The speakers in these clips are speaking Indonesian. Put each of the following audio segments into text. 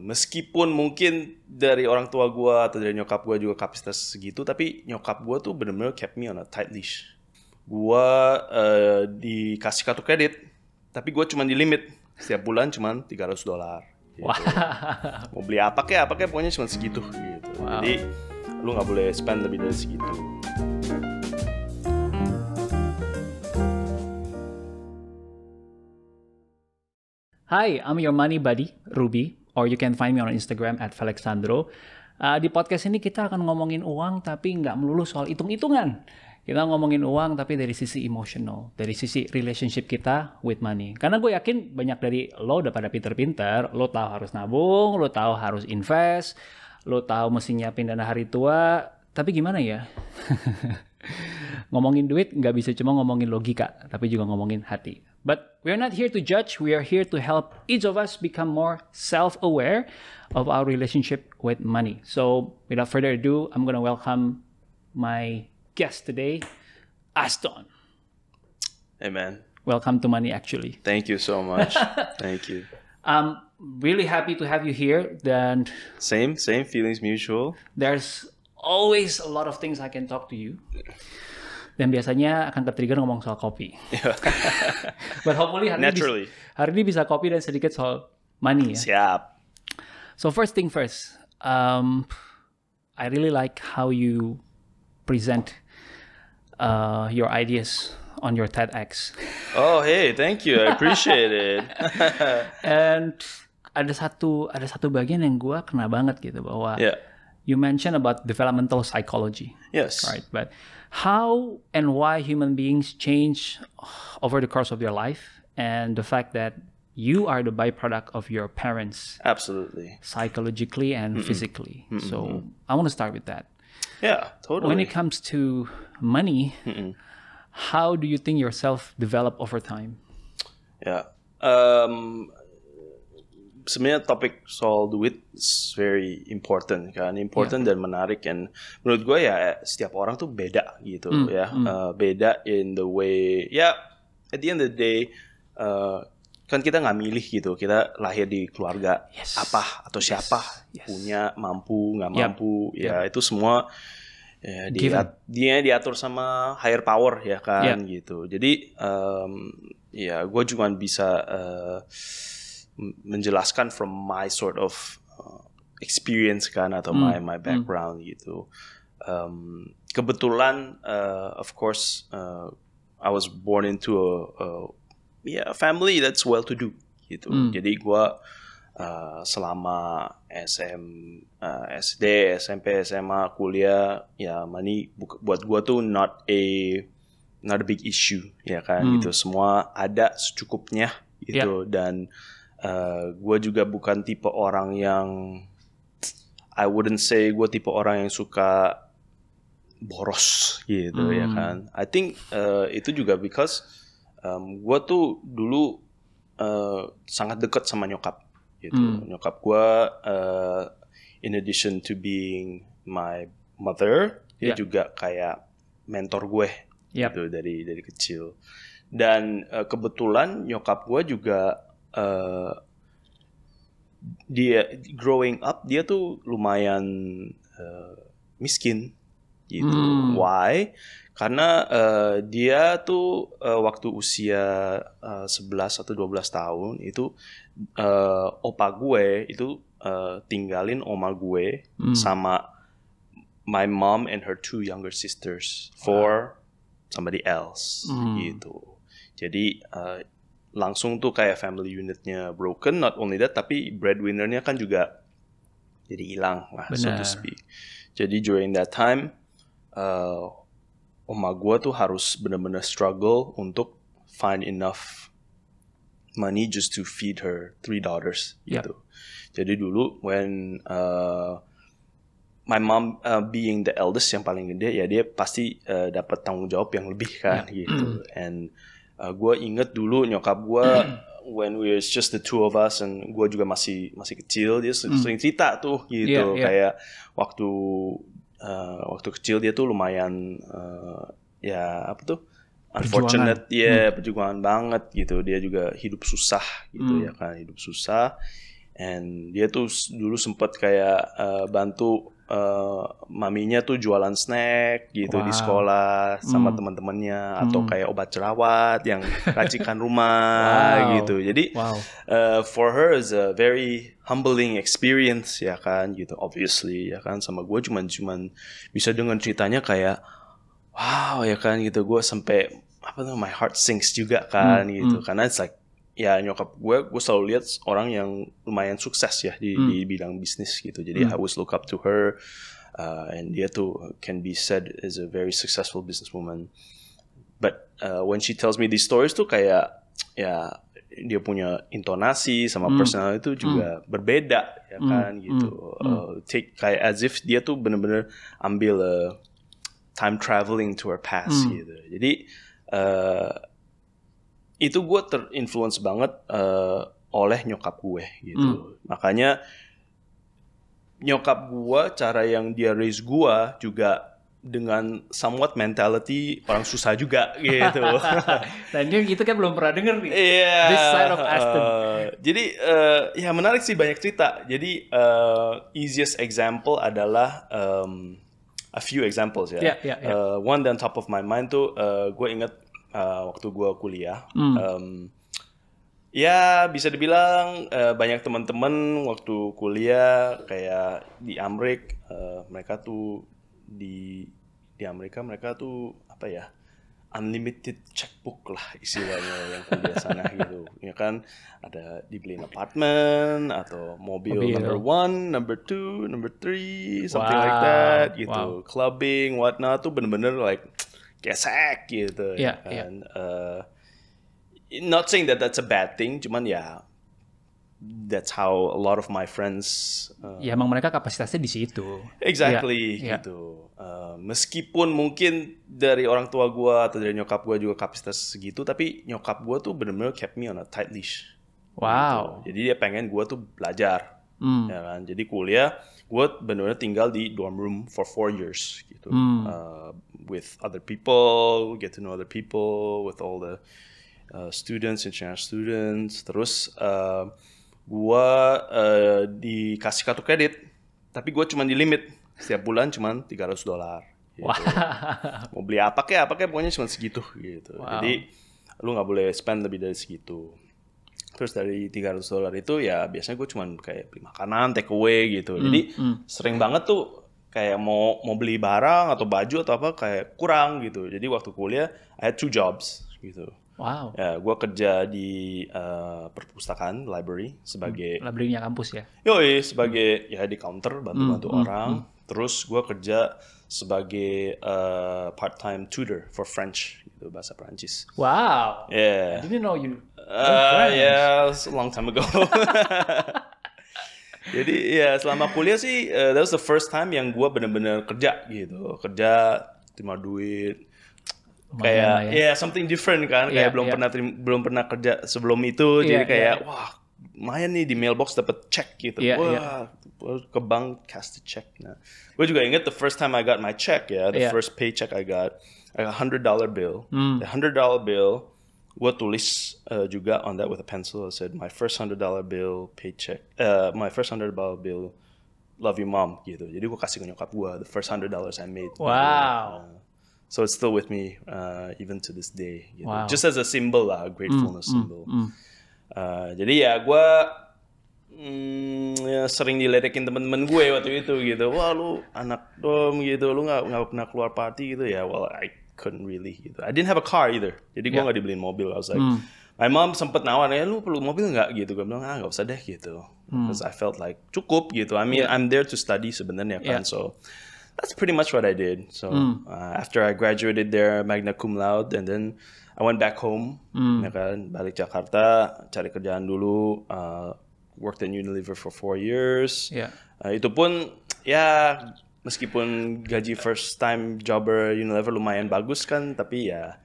meskipun mungkin dari orang tua gue atau dari nyokap gue juga kapasitas segitu, tapi nyokap gue tuh bener-bener kept me on a tight leash. Gue uh, dikasih kartu kredit, tapi gue cuma di limit. Setiap bulan cuma 300 dolar. Gitu. Wow. Mau beli apa kek, apa kek, pokoknya cuma segitu. Gitu. Wow. Jadi lu nggak boleh spend lebih dari segitu. Hi, I'm your money buddy, Ruby or you can find me on Instagram at Felixandro. Uh, di podcast ini kita akan ngomongin uang tapi nggak melulu soal hitung-hitungan. Kita ngomongin uang tapi dari sisi emosional, dari sisi relationship kita with money. Karena gue yakin banyak dari lo udah pada pinter-pinter, lo tahu harus nabung, lo tahu harus invest, lo tahu mesti nyiapin dana hari tua, tapi gimana ya? ngomongin duit nggak bisa cuma ngomongin logika, tapi juga ngomongin hati. But we're not here to judge, we are here to help each of us become more self aware of our relationship with money. So, without further ado, I'm going to welcome my guest today, Aston. Hey, man. Welcome to Money Actually. Thank you so much. Thank you. I'm really happy to have you here. And same, same feelings mutual. There's always a lot of things I can talk to you. dan biasanya akan tertrigger ngomong soal kopi. Iya. But hopefully hari ini bisa, hari ini bisa kopi dan sedikit soal money ya. Siap. So first thing first, um, I really like how you present uh, your ideas on your TEDx. Oh hey, thank you, I appreciate it. And ada satu ada satu bagian yang gue kena banget gitu bahwa yeah. you mention about developmental psychology. Yes. Right, but how and why human beings change over the course of their life and the fact that you are the byproduct of your parents absolutely psychologically and Mm-mm. physically Mm-mm. so i want to start with that yeah totally when it comes to money Mm-mm. how do you think yourself develop over time yeah um, sebenarnya topik soal duit is very important kan important yeah. dan menarik and menurut gue ya setiap orang tuh beda gitu mm, ya mm. Uh, beda in the way ya yeah, at the end of the day uh, kan kita nggak milih gitu kita lahir di keluarga yes. apa atau siapa yes. punya mampu nggak mampu ya itu semua ya, dia dia diatur sama higher power ya kan yep. gitu jadi um, ya gue cuma bisa uh, menjelaskan from my sort of uh, experience kan atau mm. my my hmm. background mm. gitu. Um, kebetulan uh, of course uh, I was born into a, a yeah a family that's well to do gitu. mm. Jadi gue uh, selama SM uh, SD SMP SMA kuliah ya money buat gue tuh not a not a big issue ya kan mm. gitu semua ada secukupnya gitu yeah. dan Uh, eh, gue juga bukan tipe orang yang I wouldn't say gue tipe orang yang suka boros gitu mm. ya hmm. kan. I think uh, itu juga because um, gue tuh dulu uh, sangat dekat sama nyokap gitu. Mm. Nyokap gue uh, in addition to being my mother, yeah. dia juga kayak mentor gue yep. gitu dari dari kecil. Dan uh, kebetulan nyokap gue juga Eh, dia growing up dia tuh lumayan uh, miskin gitu. Hmm. Why? Karena uh, dia tuh uh, waktu usia uh, 11 atau 12 tahun itu uh, opa gue itu uh, tinggalin oma gue hmm. sama my mom and her two younger sisters for somebody else hmm. gitu. Jadi uh, langsung tuh kayak family unitnya broken not only that tapi breadwinnernya kan juga jadi hilang lah Bener. so to speak jadi during that time uh, oma gue tuh harus benar-benar struggle untuk find enough money just to feed her three daughters yep. gitu jadi dulu when uh, my mom uh, being the eldest yang paling gede ya dia pasti uh, dapat tanggung jawab yang lebih kan gitu mm. and uh, eh, gue inget dulu nyokap gue when we was just the two of us and gue juga masih masih kecil dia mm. sering cerita tuh gitu yeah, yeah. kayak waktu uh, waktu kecil dia tuh lumayan uh, ya apa tuh unfortunate ya yeah, mm. perjuangan banget gitu dia juga hidup susah gitu mm. ya kan hidup susah and dia tuh dulu sempat kayak uh, bantu Uh, maminya tuh jualan snack gitu wow. di sekolah sama mm. teman-temannya atau hmm. kayak obat jerawat yang racikan rumah wow. gitu. Jadi wow. uh, for her is a very humbling experience ya kan gitu obviously ya kan sama gue cuman cuman bisa dengan ceritanya kayak wow ya kan gitu gue sampai apa tuh my heart sinks juga kan mm. gitu mm. karena it's like ya nyokap gue gue selalu lihat orang yang lumayan sukses ya di, hmm. di bidang bisnis gitu jadi hmm. I always look up to her uh, and dia tuh can be said as a very successful businesswoman but uh, when she tells me these stories tuh kayak ya dia punya intonasi sama hmm. personal itu juga hmm. berbeda ya hmm. kan gitu hmm. hmm. Uh, take kayak as if dia tuh bener-bener ambil uh, time traveling to her past hmm. gitu jadi uh, itu gue terinfluence banget uh, oleh nyokap gue gitu. Hmm. Makanya nyokap gue cara yang dia raise gue juga dengan somewhat mentality orang susah juga gitu. Dan dia gitu kan belum pernah denger nih. Yeah, This side of Aston. Uh, jadi uh, ya menarik sih banyak cerita. Jadi uh, easiest example adalah um, a few examples ya. Yeah, yeah, yeah. Uh, one on top of my mind tuh uh, gue inget uh, waktu gue kuliah. Hmm. Um, ya bisa dibilang uh, banyak teman-teman waktu kuliah kayak di Amrik uh, mereka tuh di di Amerika mereka tuh apa ya unlimited checkbook lah istilahnya yang kuliah sana gitu ya kan ada dibeliin apartemen atau mobil, mobil number one number two number three something wow. like that gitu wow. clubbing whatnot tuh bener-bener like gesek gitu yeah, ya iya. kan. Yeah. Uh, not saying that that's a bad thing, cuman ya that's how a lot of my friends. Uh, ya emang mereka kapasitasnya di situ. Exactly yeah, iya. gitu. Yeah. Uh, meskipun mungkin dari orang tua gue atau dari nyokap gue juga kapasitas segitu, tapi nyokap gue tuh benar-benar kept me on a tight leash. Gitu. Wow. Gitu. Jadi dia pengen gue tuh belajar, mm. ya kan. Jadi kuliah gue benar-benar tinggal di dorm room for four years gitu hmm. uh, with other people get to know other people with all the uh, students international students terus uh, gue uh, dikasih kartu kredit tapi gue cuma di limit setiap bulan cuma 300 dolar gitu. wow. mau beli apa kayak apa kayak pokoknya cuma segitu gitu wow. jadi lu nggak boleh spend lebih dari segitu terus dari 300 dolar itu ya biasanya gue cuman kayak beli makanan take away gitu mm, jadi mm. sering banget tuh kayak mau mau beli barang atau baju atau apa kayak kurang gitu jadi waktu kuliah I had two jobs gitu Wow. Ya, gue kerja di uh, perpustakaan library sebagai hmm, librarynya kampus ya. Yoi, sebagai mm. ya di counter bantu-bantu mm, orang. mm. Terus gue kerja sebagai uh, part-time tutor for French gitu bahasa Perancis. Wow. Yeah. I didn't know you. Uh, yeah, a long time ago. Jadi ya yeah, selama kuliah sih uh, that was the first time yang gue bener-bener kerja gitu kerja terima duit kayak ya yeah, something different kan yeah, kayak iya, belum yeah. pernah belum pernah kerja sebelum itu yeah, jadi kayak yeah. wah lumayan nih di mailbox dapat check gitu. Yeah, iya. Wah, yeah. ke bank check. Nah, gue juga inget the first time I got my check ya, yeah, the yeah. first paycheck I got, I got hundred dollar bill. Mm. The hundred dollar bill, gue tulis uh, juga on that with a pencil. I said my first hundred dollar bill paycheck, uh, my first hundred dollar bill, love you mom gitu. Jadi gue kasih ke nyokap gue the first hundred dollars I made. Wow. Uh, so it's still with me uh, even to this day. Gitu. Wow. Just as a symbol lah, gratefulness mm, symbol. Mm, mm. Uh, jadi ya gue hmm, ya sering diledekin temen-temen gue waktu itu gitu. Wah lu anak dom gitu, lu nggak nggak pernah keluar party gitu ya. Well I couldn't really gitu. I didn't have a car either. Jadi gue nggak gak dibeliin mobil. I was like, mm. my mom sempet nawarin. ya lu perlu mobil nggak gitu. Gue bilang ah nggak usah deh gitu. Mm. I felt like cukup gitu. I mean yeah. I'm there to study sebenarnya kan. So that's pretty much what I did. So mm. uh, after I graduated there magna cum laude and then I went back home, mm. ya kan, balik Jakarta, cari kerjaan dulu, uh, worked in Unilever for four years. Yeah. Uh, itu pun ya meskipun gaji first time jobber Unilever lumayan bagus kan, tapi ya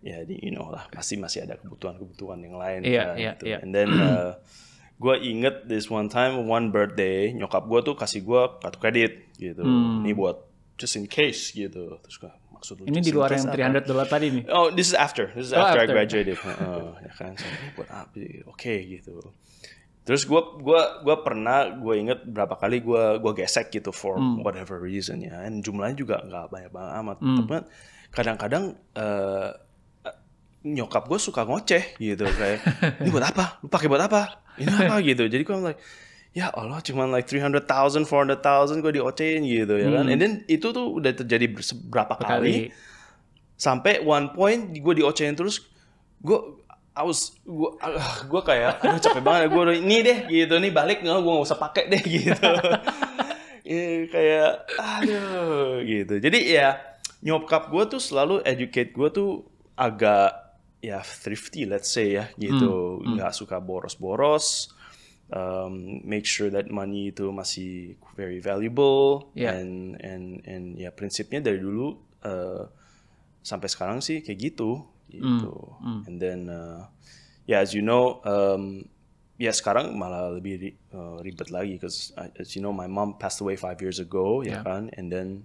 ya di you know lah pasti masih ada kebutuhan-kebutuhan yang lain. Iya, kan, iya, gitu. yeah. And then uh, gue inget this one time one birthday nyokap gue tuh kasih gue kartu kredit gitu, mm. ini buat just in case gitu. Terus gue maksud lu. Ini di luar yang 300 dolar tadi nih. Oh, this is after. This is oh, after, after, I graduated. oh, ya kan. So, buat apa? Oke okay, gitu. Terus gue gua gua pernah gue inget berapa kali gue gua gesek gitu for hmm. whatever reason ya. Dan jumlahnya juga nggak banyak banget amat. Hmm. Tapi kadang-kadang eh, eh, nyokap gue suka ngoceh gitu kayak ini buat apa? Lu pakai buat apa? Ini apa gitu. Jadi gue like ya Allah cuman like 300,000, 400,000 gue di oc gitu ya kan? hmm. kan. And then itu tuh udah terjadi berapa kali. kali. Sampai one point gue di terus gue aus gue gue kayak aduh capek banget gue ini deh gitu nih balik nggak gue nggak usah pakai deh gitu ya, kayak aduh gitu jadi ya nyokap gue tuh selalu educate gue tuh agak ya thrifty let's say ya gitu nggak hmm. hmm. suka boros-boros um, make sure that money itu masih very valuable yeah. and and and ya prinsipnya dari dulu uh, sampai sekarang sih kayak gitu gitu mm, mm. and then uh, ya yeah, as you know um, ya sekarang malah lebih uh, ribet lagi because uh, as you know my mom passed away five years ago ya yeah. ya kan and then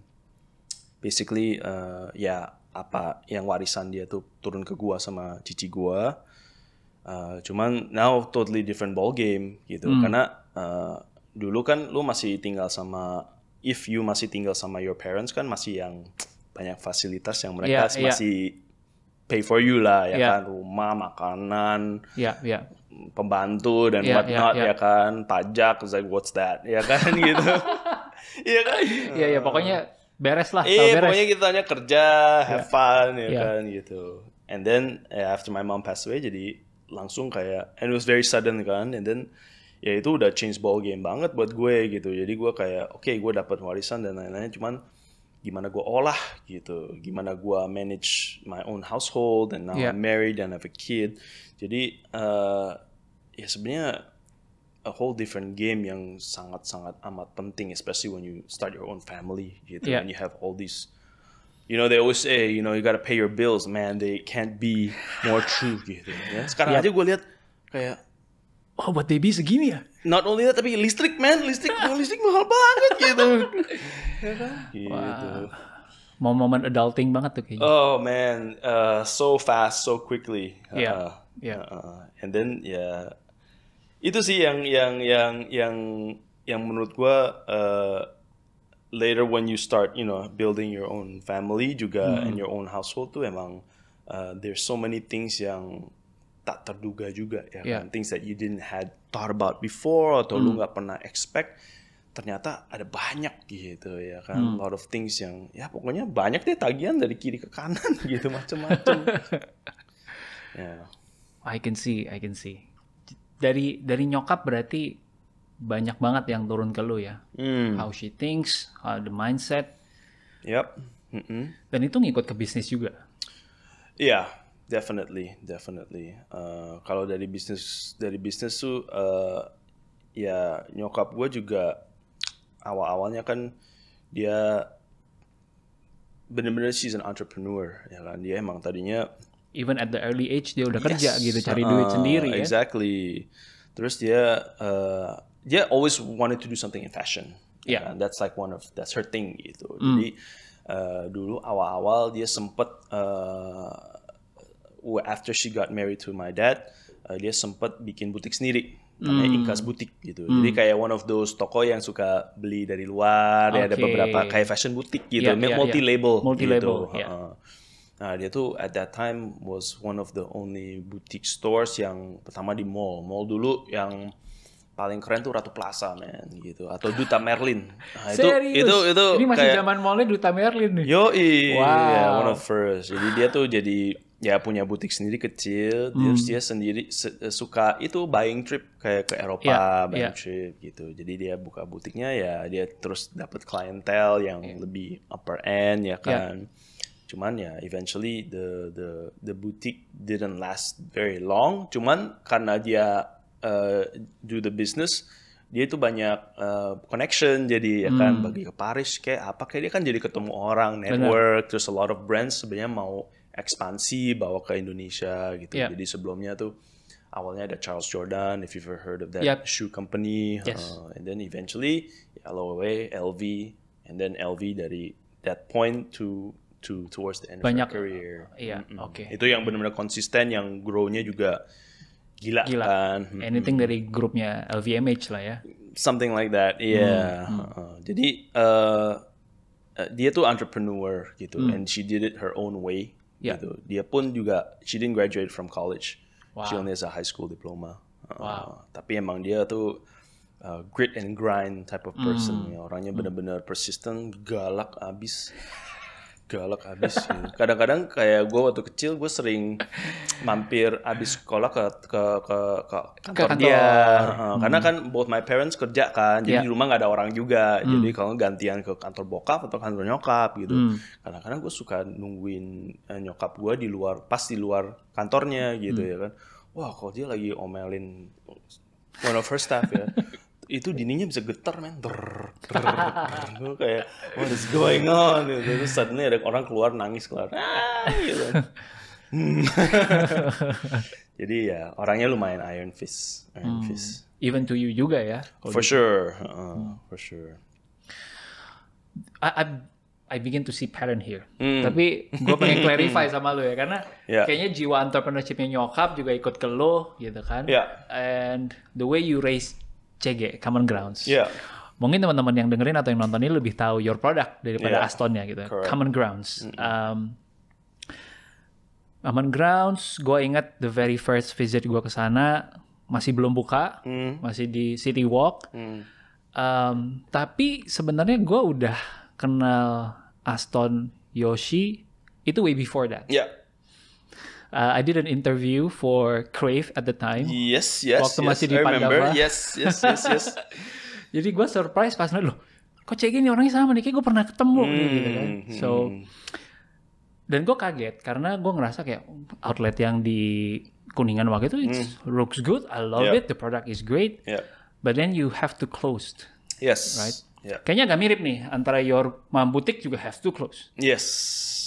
basically uh, ya yeah, apa yang warisan dia tuh turun ke gua sama cici gua Eh, cuman now totally different ball game gitu hmm. karena uh, dulu kan lu masih tinggal sama if you masih tinggal sama your parents kan masih yang banyak fasilitas yang mereka yeah, masih yeah. pay for you lah ya yeah. kan rumah makanan yeah, yeah. pembantu dan yeah, what yeah, ya yeah. ya kan pajak like what's that ya kan gitu ya kan ya yeah, yeah, pokoknya beres lah eh, beres. pokoknya kita hanya kerja have yeah. fun ya yeah. kan gitu and then eh, after my mom passed away jadi langsung kayak and it was very sudden kan and then ya itu udah change ball game banget buat gue gitu jadi gue kayak oke okay, gue dapat warisan dan lain-lain cuman gimana gue olah gitu gimana gue manage my own household and now yeah. I'm married and I have a kid jadi uh, ya sebenarnya a whole different game yang sangat-sangat amat penting especially when you start your own family gitu yeah. and you have all these You know, they always say, you know, you gotta pay your bills, man. They can't be more true gitu. Ya. Sekarang yep. aja gue lihat kayak, oh buat baby segini ya? Not only that, tapi listrik, man. Listrik, listrik mahal banget gitu. ya Gitu. Wow. Momen adulting banget tuh kayaknya. Oh man, uh, so fast, so quickly. Iya. Uh, yeah. Uh, and then ya yeah. itu sih yang yang yang yang yang menurut gue uh, later when you start you know building your own family juga hmm. and your own household tuh emang uh, there's so many things yang tak terduga juga ya kan. yeah. kan things that you didn't had thought about before atau mm. lu hmm. nggak pernah expect ternyata ada banyak gitu ya kan mm. A lot of things yang ya pokoknya banyak deh tagihan dari kiri ke kanan gitu macam-macam yeah. I can see I can see dari dari nyokap berarti banyak banget yang turun ke lu ya. Hmm. How she thinks, how the mindset. Yep. Mm -mm. Dan itu ngikut ke bisnis juga. Iya, yeah, definitely, definitely. Uh, kalau dari bisnis dari bisnis tuh uh, ya nyokap gue juga awal-awalnya kan dia bener-bener she's an entrepreneur ya kan dia emang tadinya even at the early age dia udah yes. kerja gitu cari uh, duit ah, sendiri exactly. ya exactly terus dia uh, dia always wanted to do something in fashion. Yeah, uh, that's like one of that's her thing gitu. Mm. Jadi uh, dulu awal-awal dia sempat uh, after she got married to my dad, uh, dia sempat bikin butik sendiri namanya mm. Ingkas Butik gitu. Mm. Jadi kayak one of those toko yang suka beli dari luar, ya okay. ada beberapa kayak fashion butik gitu, yeah, yeah, multi label yeah. multi label. Gitu. Uh-uh. Yeah. Nah, dia tuh at that time was one of the only boutique stores yang pertama di mall. Mall dulu yang paling keren tuh Ratu Plaza men gitu atau Duta Merlin nah, itu itu itu ini masih kayak, zaman mallnya Duta Merlin nih yo iya, wow. yeah, one of first jadi dia tuh jadi ya punya butik sendiri kecil hmm. terus dia sendiri se eh, suka itu buying trip kayak ke Eropa yeah, buying yeah. trip gitu jadi dia buka butiknya ya dia terus dapat klientel yang yeah. lebih upper end ya iya. kan yeah. cuman ya eventually the the the boutique didn't last very long cuman karena dia Uh, do the business dia itu banyak uh, connection jadi ya kan hmm. bagi ke Paris kayak apa kayak dia kan jadi ketemu orang network Bener. terus a lot of brands sebenarnya mau ekspansi bawa ke Indonesia gitu yeah. jadi sebelumnya tuh awalnya ada Charles Jordan if you've ever heard of that yep. shoe company uh, yes. uh, and then eventually LOA LV and then LV dari that point to to towards the end banyak, of her career iya, yeah. -mm. oke okay. itu yang benar-benar konsisten yang grow-nya juga gila, gila. kan. Anything hmm. dari grupnya LVMH lah ya. Something like that, yeah. Hmm. Hmm. Jadi uh, uh, dia tuh entrepreneur gitu, hmm. and she did it her own way. Yeah. Gitu. Dia pun juga she didn't graduate from college. Wow. She only has a high school diploma. Wow. tapi emang dia tuh uh, grit and grind type of person. Hmm. Ya. Orangnya benar-benar persistent, galak abis galak abis gitu. kadang-kadang kayak gue waktu kecil gue sering mampir abis sekolah ke ke ke, ke kantor, ke kantor. dia hmm. karena kan both my parents kerja kan jadi yeah. di rumah nggak ada orang juga hmm. jadi kalau gantian ke kantor bokap atau kantor nyokap gitu karena kadang hmm. gue suka nungguin eh, nyokap gue di luar pas di luar kantornya gitu hmm. ya kan wah kok dia lagi omelin one of her staff ya itu iya. dininya bisa getar men gue kayak what is going on gitu. terus suddenly ada orang keluar nangis keluar ah, gitu. jadi ya orangnya lumayan iron fist iron hmm. fist even to you juga ya for gitu. sure uh, hmm. for sure I, I I begin to see pattern here. Hmm. Tapi gue pengen clarify sama lo ya, karena yeah. kayaknya jiwa entrepreneurshipnya nyokap juga ikut ke lo gitu kan. Yeah. And the way you raise CG Common Grounds. Yeah. Mungkin teman-teman yang dengerin atau yang nonton ini lebih tahu your product daripada yeah. Astonnya gitu. Correct. Common Grounds. Mm -hmm. um, Common Grounds, gue ingat the very first visit gue ke sana masih belum buka, mm. masih di City Walk. Mm. Um, tapi sebenarnya gue udah kenal Aston Yoshi itu way before that. Yeah. Uh, I did an interview for Crave at the time. Yes, yes. Waktu yes, masih di I Remember. Yes, yes, yes, yes. Jadi gue surprise pas nanya, loh, kok cek ini orangnya sama nih, kayak gue pernah ketemu hmm, gitu kan. Hmm, so hmm. dan gue kaget karena gue ngerasa kayak outlet yang di Kuningan waktu itu it hmm. looks good, I love yep. it, the product is great, Yep. but then you have to close. Yes. Right. Yeah. Kayaknya agak mirip nih antara your mom boutique juga have to close. Yes.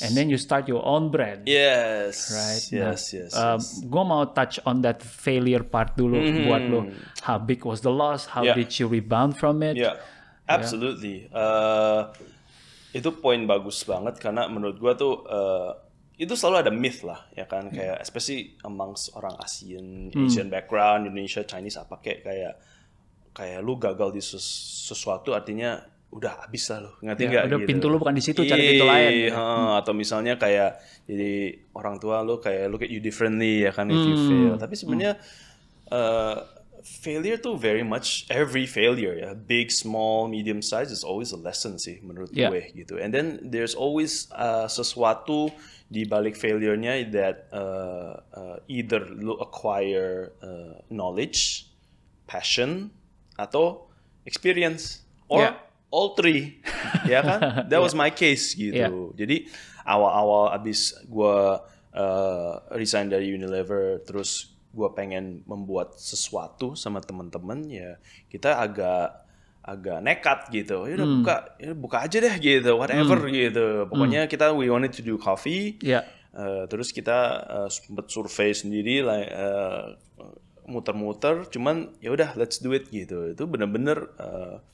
And then you start your own brand. Yes. Right. Yes. Nah, yes. Uh, yes. Um, mau touch on that failure part dulu mm-hmm. buat lo. How big was the loss? How yeah. did you rebound from it? Yeah. Absolutely. Yeah. Uh, itu poin bagus banget karena menurut gua tuh. Uh, itu selalu ada myth lah ya kan hmm. kayak especially amongst orang Asian hmm. Asian hmm. background Indonesia Chinese apa kayak kayak kayak lu gagal di ses sesuatu artinya udah habis lah lu iya, nggak? Ya, udah gitu. pintu lu bukan di situ, cari pintu lain. Ya. Hmm. Atau misalnya kayak jadi orang tua lu kayak look at you differently ya kan hmm. if you hmm. fail. Tapi hmm. sebenarnya hmm. uh, failure tuh very much every failure ya, big, small, medium size is always a lesson sih menurut yeah. gue gitu. And then there's always uh, sesuatu di balik failure-nya that uh, uh, either lu acquire uh, knowledge, passion, atau experience or yeah. all three ya kan that was my case gitu yeah. jadi awal-awal abis gue uh, resign dari Unilever terus gue pengen membuat sesuatu sama temen-temen ya kita agak agak nekat gitu. Ya udah mm. buka, ya buka aja deh gitu, whatever mm. gitu. Hmm. Pokoknya mm. kita we wanted to do coffee. Yeah. Uh, terus kita uh, eh, sempat survei sendiri, like, uh, eh, muter-muter cuman ya udah let's do it gitu itu bener-bener uh,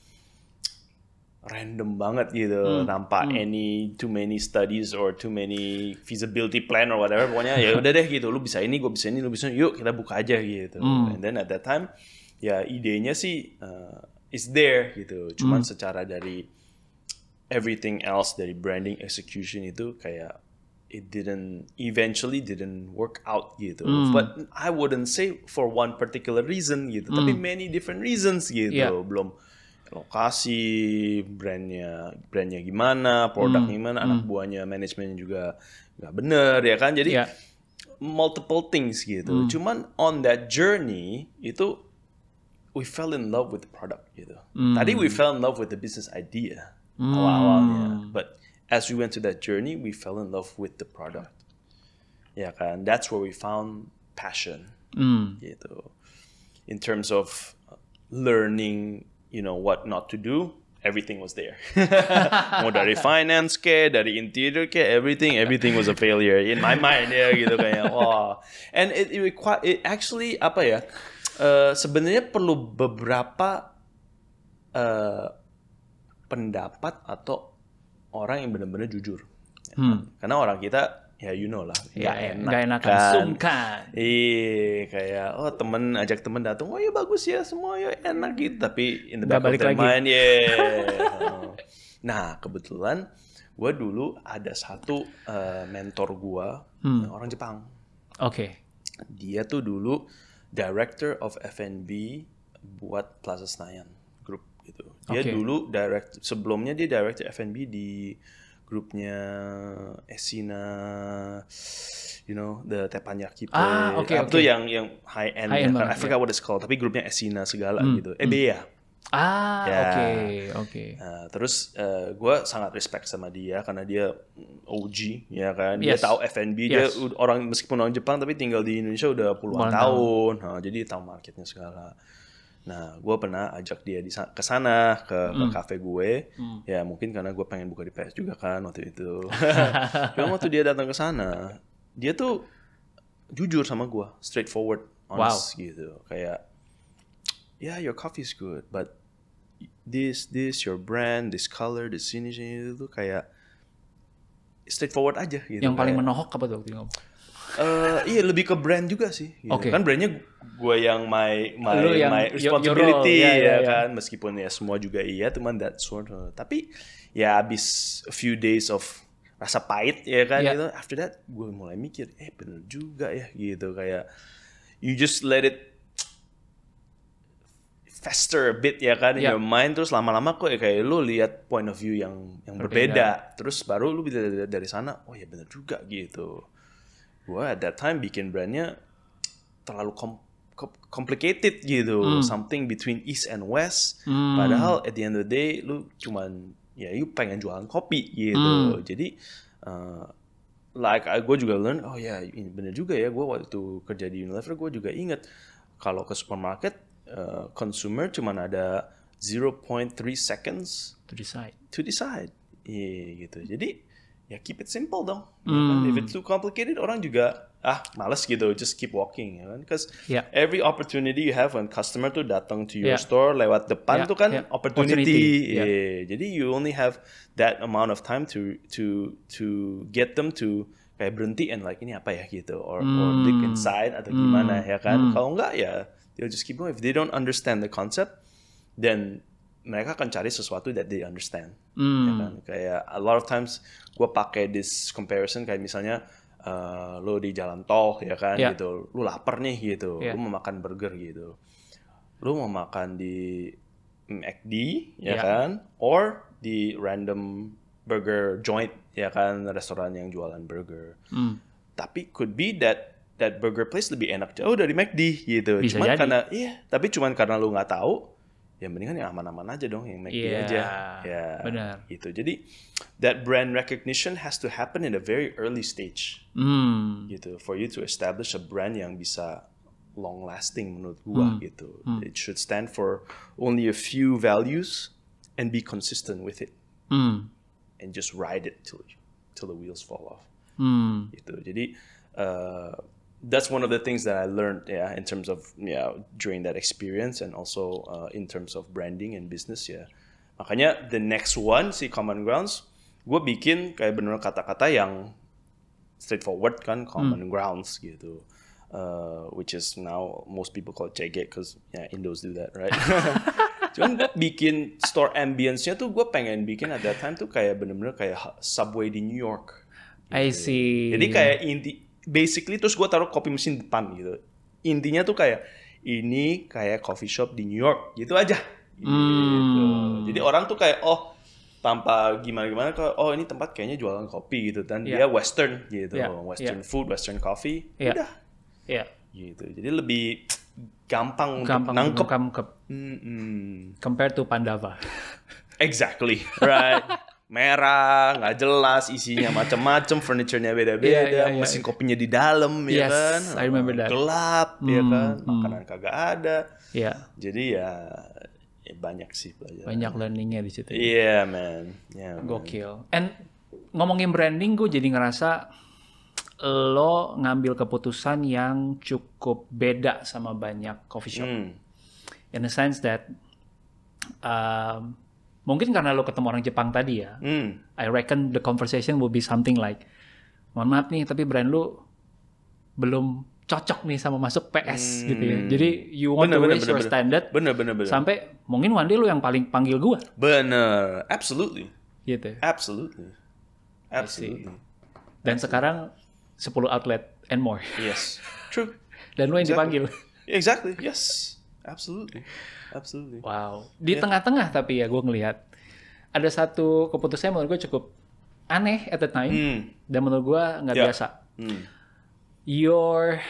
random banget gitu hmm. tanpa hmm. any too many studies or too many feasibility plan or whatever pokoknya ya udah deh gitu lu bisa ini gue bisa ini lu bisa ini, yuk kita buka aja gitu hmm. and then at that time ya idenya sih uh, is there gitu cuman hmm. secara dari everything else dari branding execution itu kayak it didn't eventually didn't work out gitu. Mm. But I wouldn't say for one particular reason gitu, mm. tapi hmm. many different reasons gitu. Yeah. Belum lokasi, brandnya, brandnya gimana, produknya mm. gimana, anak hmm. buahnya, manajemennya juga nggak bener ya kan. Jadi yeah. multiple things gitu. Hmm. Cuman on that journey itu we fell in love with the product gitu. Tadi we fell in love with the business idea awal-awalnya, but as we went to that journey, we fell in love with the product. Ya kan, that's where we found passion. Mm. Gitu. In terms of learning, you know, what not to do, everything was there. Mau dari finance ke, dari interior ke, everything, everything was a failure in my mind ya gitu kayak wah. Wow. And it, it require, it actually apa ya? Uh, sebenarnya perlu beberapa uh, pendapat atau orang yang benar-benar jujur. Hmm. Karena orang kita ya you know lah, ya, iya. gak enak, gak enak kan. Sungkan. Iya, kayak oh temen ajak temen datang, oh ya bagus ya semua ya enak gitu. Tapi in the back balik of their mind, yeah. Oh. Nah kebetulan gue dulu ada satu uh, mentor gue hmm. Eh, orang Jepang. Oke. Okay. Dia tuh dulu director of F&B buat Plaza Senayan gitu. Dia okay. dulu direct sebelumnya dia direct F&B di grupnya Esina, you know the Teppanyaki ah, okay, okay. tuh yang yang high end, high end banget, I forgot yeah. what it's called, tapi grupnya Esina segala hmm, gitu, Eh, Hmm. Ah, oke, ya. oke. Nah, terus uh, eh, gue sangat respect sama dia karena dia OG, ya kan. Dia yes. tahu F&B, yes. dia orang meskipun orang Jepang tapi tinggal di Indonesia udah puluhan Malang tahun. tahun. Nah, jadi tahu marketnya segala. Nah, gue pernah ajak dia di ke sana ke, mm. gue. Mm. Ya mungkin karena gue pengen buka di PS juga kan waktu itu. Cuma waktu dia datang ke sana, dia tuh jujur sama gue, straightforward, honest wow. gitu. Kayak, yeah your coffee is good, but this this your brand, this color, this ini ini itu kayak straightforward aja gitu. Yang paling kayak, menohok apa tuh waktu itu? uh, iya lebih ke brand juga sih. Gitu. Okay. Kan brandnya gue yang my my yang my responsibility your, ya, ya, ya, ya kan meskipun ya semua juga iya teman that sort of. tapi ya abis a few days of rasa pahit ya kan yeah. gitu after that gue mulai mikir eh bener juga ya gitu kayak you just let it faster a bit ya kan yeah. in ya. your mind terus lama-lama kok ya kayak lu lihat point of view yang yang berbeda, berbeda. terus baru lu bisa dari sana oh ya bener juga gitu gue at that time bikin brandnya terlalu kom complicated gitu mm. something between east and west mm. padahal at the end of the day lu cuman ya lu pengen jualan kopi gitu mm. jadi uh, like gue juga learn oh ya yeah, bener juga ya gue waktu kerja di Unilever gue juga inget kalau ke supermarket uh, consumer cuman ada 0.3 seconds to decide to decide iya yeah, gitu jadi ya keep it simple dong. Hmm. If it's hmm. too complicated, orang juga ah males gitu, just keep walking, ya kan? Because yeah. every opportunity you have when customer tuh datang to your yeah. store lewat depan yeah. tuh kan yeah. opportunity. opportunity. Yeah. Yeah. Jadi you only have that amount of time to to to get them to kayak berhenti and like ini apa ya gitu, or, or hmm. dig inside atau gimana hmm. ya kan? Kalau enggak ya they'll just keep going. If they don't understand the concept, then mereka akan cari sesuatu that they understand. Mm. Ya kan? Kayak a lot of times gue pakai this comparison kayak misalnya uh, eh, lo di jalan tol ya kan yeah. gitu, lo lapar nih gitu, yeah. lo mau makan burger gitu, lo mau makan di McD ya yeah. kan, or di random burger joint ya kan restoran yang jualan burger. Mm. Tapi could be that that burger place lebih enak jauh dari McD gitu. Bisa cuman jadi. karena iya, tapi cuman karena lu nggak tahu ya mendingan yang aman-aman aja dong yang McD yeah, aja ya benar gitu jadi that brand recognition has to happen in a very early stage mm. gitu for you to establish a brand yang bisa long lasting menurut gua mm. gitu mm. it should stand for only a few values and be consistent with it mm. and just ride it till till the wheels fall off mm. gitu jadi uh, that's one of the things that I learned, yeah, in terms of yeah during that experience and also uh, in terms of branding and business ya. Yeah. Makanya the next one si common grounds, gue bikin kayak bener kata-kata yang straightforward kan hmm. common hmm. grounds gitu. Uh, which is now most people call it JGET because yeah, Indos do that, right? Cuman gue bikin store ambience-nya tuh gue pengen bikin at that time tuh kayak bener-bener kayak subway di New York. Gitu. I see. Jadi kayak inti basically terus gue taruh kopi mesin depan gitu intinya tuh kayak ini kayak coffee shop di New York gitu aja gitu. Hmm. jadi orang tuh kayak oh tanpa gimana-gimana kok oh ini tempat kayaknya jualan kopi gitu dan yeah. dia western gitu yeah. western yeah. food western coffee yeah. udah yeah. gitu jadi lebih gampang, gampang nangkep mm -mm. compare to Pandava exactly right merah, nggak jelas isinya macam-macam, furniturnya beda-beda, yeah, yeah, yeah, mesin yeah. kopinya di dalam, ya yes, ya kan, I remember that. gelap, mm, ya hmm, kan, hmm. makanan mm. kagak ada, yeah. jadi ya, ya banyak sih pelajaran, banyak learningnya di situ. Iya yeah, man, yeah, man. gokil. And ngomongin branding, gue jadi ngerasa lo ngambil keputusan yang cukup beda sama banyak coffee shop, mm. in the sense that um, mungkin karena lo ketemu orang Jepang tadi ya mm. I reckon the conversation will be something like mohon maaf nih tapi brand lo belum cocok nih sama masuk PS mm. gitu ya. Jadi you want bener, to raise your standard. Bener bener bener. Sampai mungkin one day lo yang paling panggil gua. Bener, absolutely. Gitu. Ya. Absolutely. Absolutely. Dan sekarang 10 outlet and more. Yes. True. Dan lo yang exactly. dipanggil. Exactly. Yes. Absolutely absolutely. Wow. Di yeah. tengah-tengah tapi ya gue ngelihat ada satu keputusan menurut gue cukup aneh at the time mm. dan menurut gue nggak yeah. biasa. Mm. Your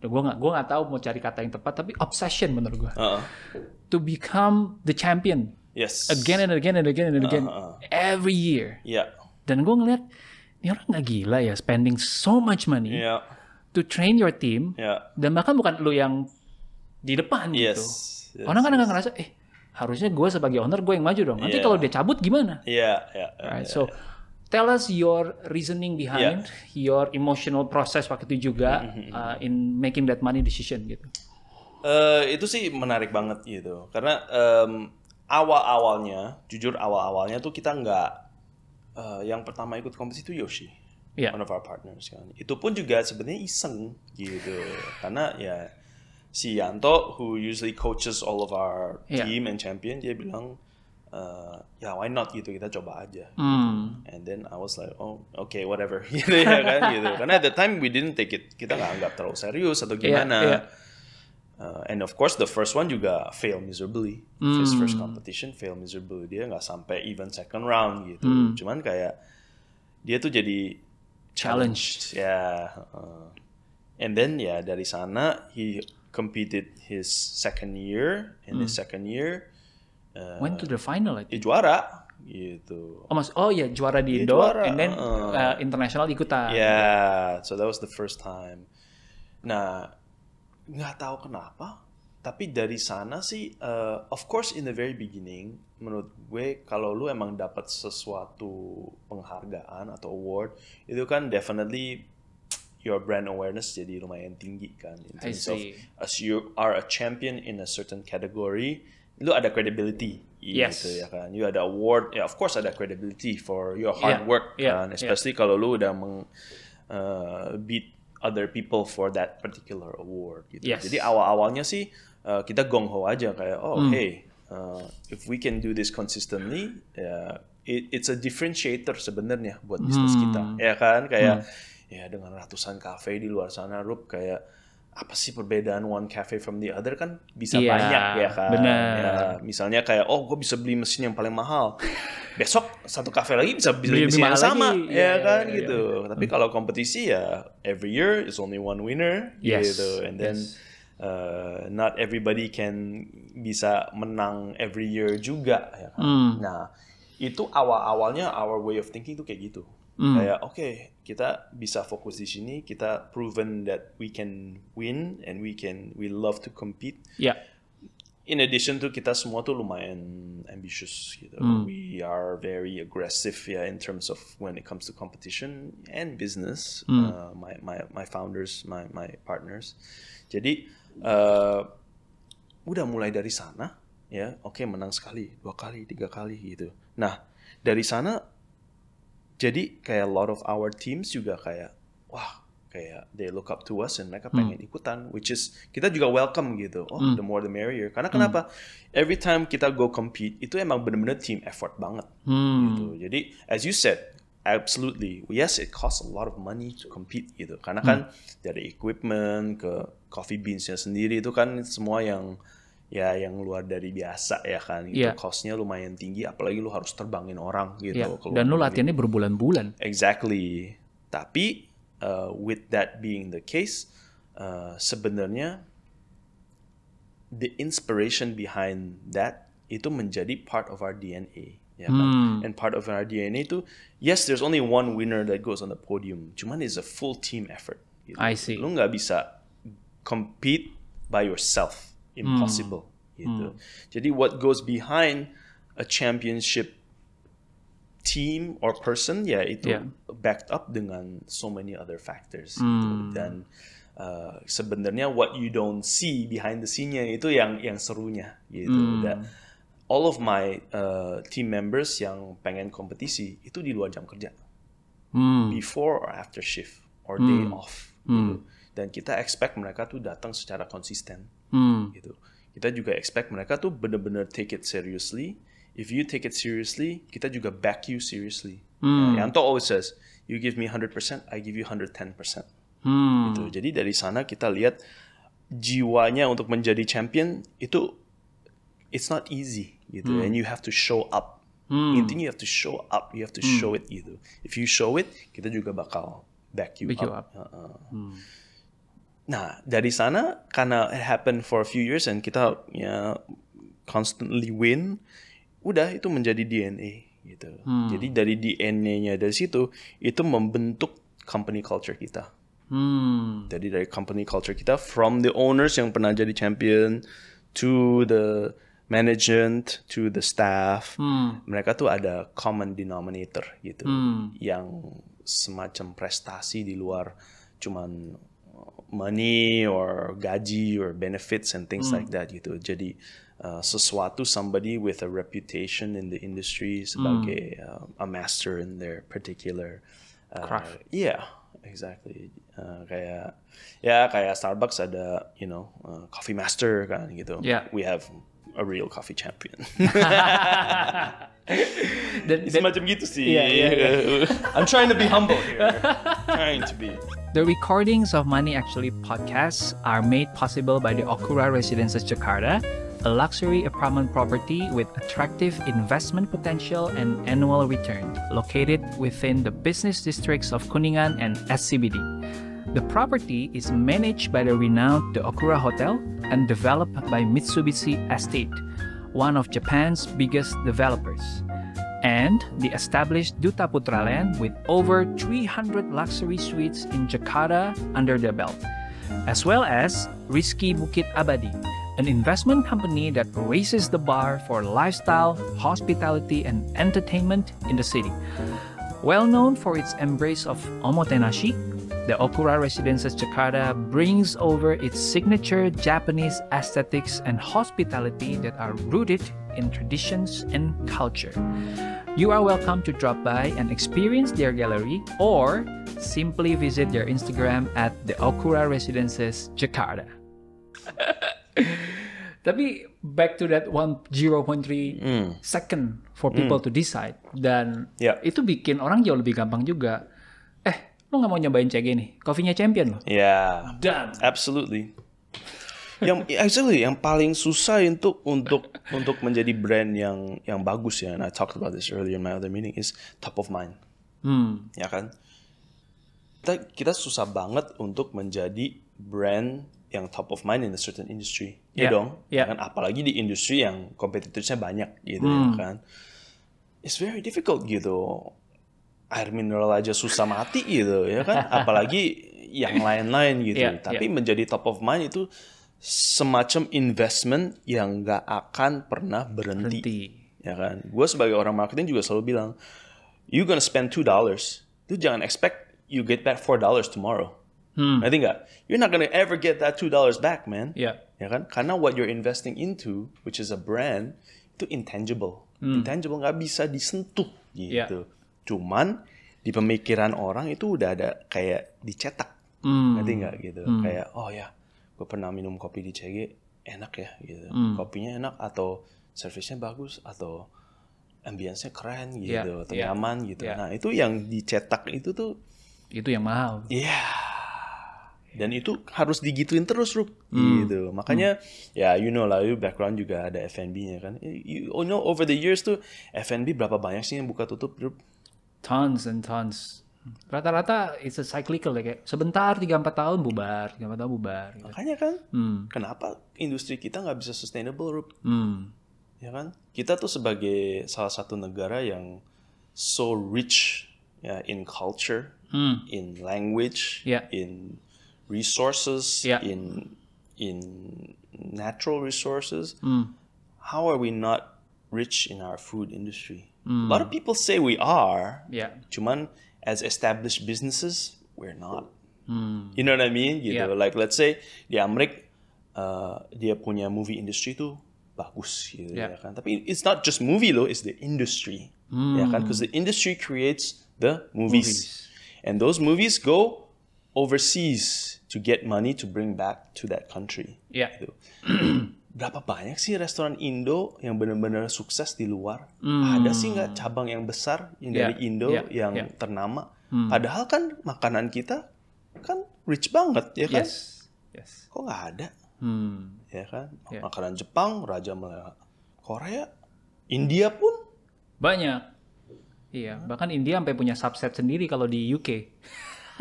gue nggak gue nggak tahu mau cari kata yang tepat tapi obsession menurut gue uh -uh. to become the champion yes again and again and again and again uh -uh. every year yeah. dan gue ngelihat, ini orang nggak gila ya spending so much money yeah. to train your team yeah. dan bahkan bukan lu yang di depan yes. gitu. Yes, Orang kan yes. akan ngerasa, eh harusnya gue sebagai owner gue yang maju dong. Nanti yeah. kalau dia cabut gimana? Iya, yeah, yeah, yeah, right? yeah, So iya. tell us your reasoning behind yeah. your emotional process waktu itu juga mm -hmm. uh, mm-hmm. in making that money decision gitu. Uh, itu sih menarik banget gitu karena um, awal awalnya jujur awal awalnya tuh kita nggak uh, yang pertama ikut kompetisi itu Yoshi yeah. one of our partners kan itu pun juga sebenarnya iseng gitu karena ya si Yanto who usually coaches all of our yeah. team and champion dia bilang uh, ya yeah, why not gitu kita coba aja mm. and then I was like oh okay whatever gitu ya kan gitu karena at the time we didn't take it kita nggak anggap terlalu serius atau gimana yeah, yeah. Uh, and of course the first one juga fail miserably mm. his first hmm. competition fail miserably dia nggak sampai even second round gitu mm. cuman kayak dia tuh jadi challenged, challenged. ya yeah. uh, and then ya yeah, dari sana he competed his second year in mm. his hmm. second year uh, went to the final I eh, juara gitu oh mas oh ya juara di yeah, Indo juara. and then uh, uh, international ikutan yeah so that was the first time nah nggak tahu kenapa tapi dari sana sih uh, of course in the very beginning menurut gue kalau lu emang dapat sesuatu penghargaan atau award itu kan definitely your brand awareness jadi lumayan tinggi kan in terms of as you are a champion in a certain category lu ada credibility gitu yes. gitu ya kan you ada award ya of course ada credibility for your hard yeah. work yeah. kan especially yeah. kalau lu udah meng uh, beat other people for that particular award gitu yes. jadi awal awalnya sih uh, kita gong ho aja kayak oh mm. hey uh, if we can do this consistently uh, it, it's a differentiator sebenarnya buat bisnis hmm. kita ya kan kayak hmm ya dengan ratusan kafe di luar sana Rup kayak apa sih perbedaan one cafe from the other kan bisa yeah, banyak ya kan bener. Ya, misalnya kayak oh gue bisa beli mesin yang paling mahal besok satu cafe lagi bisa beli, beli mesin yang sama lagi. ya yeah, iya, kan yeah, gitu yeah. tapi kalau kompetisi ya every year is only one winner yes. gitu and then yes. uh, not everybody can bisa menang every year juga ya kan? mm. nah itu awal awalnya our way of thinking tuh kayak gitu Hmm. Kayak oke okay, kita bisa fokus di sini, kita proven that we can win and we can we love to compete. Yeah. In addition to kita semua tuh lumayan ambitious gitu. Hmm. We are very aggressive ya yeah, in terms of when it comes to competition and business. Hmm. Uh, my my my founders, my my partners. Jadi uh, udah mulai dari sana ya oke okay, menang sekali dua kali tiga kali gitu nah dari sana jadi kayak a lot of our teams juga kayak wah kayak they look up to us and mereka hmm. pengen ikutan which is kita juga welcome gitu. Oh, hmm. the more the merrier. Karena kenapa? Hmm. Every time kita go compete itu emang bener-bener team effort banget. Hmm. Gitu. Jadi as you said, absolutely yes it costs a lot of money to compete gitu. Karena hmm. kan dari equipment ke coffee beansnya sendiri itu kan semua yang ya yang luar dari biasa ya kan Itu Yeah. Costnya lumayan tinggi apalagi lu harus terbangin orang gitu. Yeah. Dan lu latihannya gitu. berbulan-bulan. Exactly. Tapi uh, with that being the case uh, sebenarnya the inspiration behind that itu menjadi part of our DNA ya kan? Hmm. And part of our DNA itu yes there's only one winner that goes on the podium. Cuman it's a full team effort. Gitu. I see. Lu nggak bisa compete by yourself impossible hmm. gitu. Hmm. Jadi what goes behind a championship team or person ya itu yeah. backed up dengan so many other factors gitu. hmm. gitu. dan uh, sebenarnya what you don't see behind the scene-nya itu yang yang serunya gitu hmm. dan all of my uh, team members yang pengen kompetisi itu di luar jam kerja hmm. before or after shift or hmm. day off gitu. hmm. gitu. dan kita expect mereka tuh datang secara konsisten Hmm. Gitu. Kita juga expect mereka tuh benar-benar take it seriously. If you take it seriously, kita juga back you seriously. Hmm. Anto always says, you give me 100%, I give you 110%. Hmm. Gitu. Jadi dari sana kita lihat jiwanya untuk menjadi champion itu it's not easy gitu. Hmm. And you have to show up. Hmm. Intinya you have to show up, you have to hmm. show it gitu. If you show it, kita juga bakal back you Back up. You up. Uh -uh. Hmm. Nah, dari sana karena it happened for a few years and kita ya constantly win, udah itu menjadi DNA gitu. Hmm. Jadi dari DNA-nya dari situ itu membentuk company culture kita. Hmm. Jadi dari company culture kita from the owners yang pernah jadi champion to the management to the staff, hmm. mereka tuh ada common denominator gitu. Hmm. Yang semacam prestasi di luar cuman money or gaji or benefits and things mm. like hmm. that gitu. Jadi uh, sesuatu somebody with a reputation in the industry sebagai mm. uh, a master in their particular uh, craft. Yeah, exactly. Uh, kayak ya yeah, kayak Starbucks ada you know uh, coffee master kan gitu. Yeah. We have a real coffee champion. Semacam gitu sih. Yeah, yeah, yeah. Uh, I'm trying to be humble here. trying to be. The recordings of Money Actually podcasts are made possible by the Okura Residences Jakarta, a luxury apartment property with attractive investment potential and annual return, located within the business districts of Kuningan and SCBD. The property is managed by the renowned The Okura Hotel and developed by Mitsubishi Estate, one of Japan's biggest developers. And the established Duta Putra Land with over 300 luxury suites in Jakarta under their belt, as well as Risky Bukit Abadi, an investment company that raises the bar for lifestyle, hospitality, and entertainment in the city. Well known for its embrace of omotenashi, the Okura Residences Jakarta brings over its signature Japanese aesthetics and hospitality that are rooted in traditions and culture. You are welcome to drop by and experience their gallery or simply visit their Instagram at the Okura Residences Jakarta. Tapi back to that 1 0.3 second mm. second for people mm. to decide dan yeah. itu bikin orang jauh lebih gampang juga lu nggak mau nyobain CG nih? Coffee-nya champion loh. Iya. Yeah. Dan. Absolutely. yang ya, actually yang paling susah untuk untuk untuk menjadi brand yang yang bagus ya. And I talked about this earlier in my other meeting is top of mind. Hmm. Ya kan? Kita kita susah banget untuk menjadi brand yang top of mind in a certain industry. Iya yeah. Ya dong. Yeah. kan apalagi di industri yang kompetitornya banyak gitu ya hmm. ya kan. It's very difficult gitu air mineral aja susah mati gitu ya kan apalagi yang lain-lain gitu yeah, iya. tapi yeah. menjadi top of mind itu semacam investment yang nggak akan pernah berhenti, berhenti. ya kan gue sebagai orang marketing juga selalu bilang you gonna spend two dollars itu jangan expect you get back four dollars tomorrow hmm. ngerti nggak you're not gonna ever get that two dollars back man yeah. ya kan karena what you're investing into which is a brand itu intangible hmm. intangible nggak bisa disentuh gitu yeah. Cuman di pemikiran orang itu udah ada kayak dicetak. Hmm. nanti nggak gitu? Hmm. Kayak oh ya, gue pernah minum kopi di CG enak ya gitu. Hmm. Kopinya enak atau servisnya bagus atau ambience-nya keren gitu, yeah, atau yeah, nyaman gitu. Yeah. Nah, itu yang dicetak itu tuh itu yang mahal. Iya. Yeah. Dan itu harus digituin terus, Ruk. Hmm. Gitu. Makanya hmm. ya you know lah, you background juga ada F&B-nya kan. You, know over the years tuh F&B berapa banyak sih yang buka tutup, Ruk? tons and tons rata-rata it's a cyclical ya kayak sebentar tiga empat tahun bubar tiga empat tahun bubar gitu. makanya kan hmm. kenapa industri kita nggak bisa sustainable Rup? Hmm. ya kan kita tuh sebagai salah satu negara yang so rich ya in culture hmm. in language yeah. in resources yeah. in in natural resources hmm. how are we not rich in our food industry Mm. A lot of hmm. people say we are. Yeah. Cuman as established businesses, we're not. Mm. You know what I mean? You yeah. know, like let's say di Amerik uh, dia punya movie industry tuh bagus gitu yeah. ya kan. Tapi it's not just movie loh, it's the industry. Mm. Ya kan? Because hmm. the industry creates the movies. movies. And those movies go overseas to get money to bring back to that country. Yeah. Gitu. berapa banyak sih restoran Indo yang benar-benar sukses di luar? Hmm. Ada sih nggak cabang yang besar yang yeah. dari ya, Indo yeah. yang yeah. ternama? Hmm. Padahal kan makanan kita kan rich banget ya kan? Yes. Yes. Kok nggak ada? Hmm. Ya kan? Yeah. Makanan Jepang, Raja Malaya, Korea, India pun banyak. Iya, bahkan India sampai punya subset sendiri kalau di UK.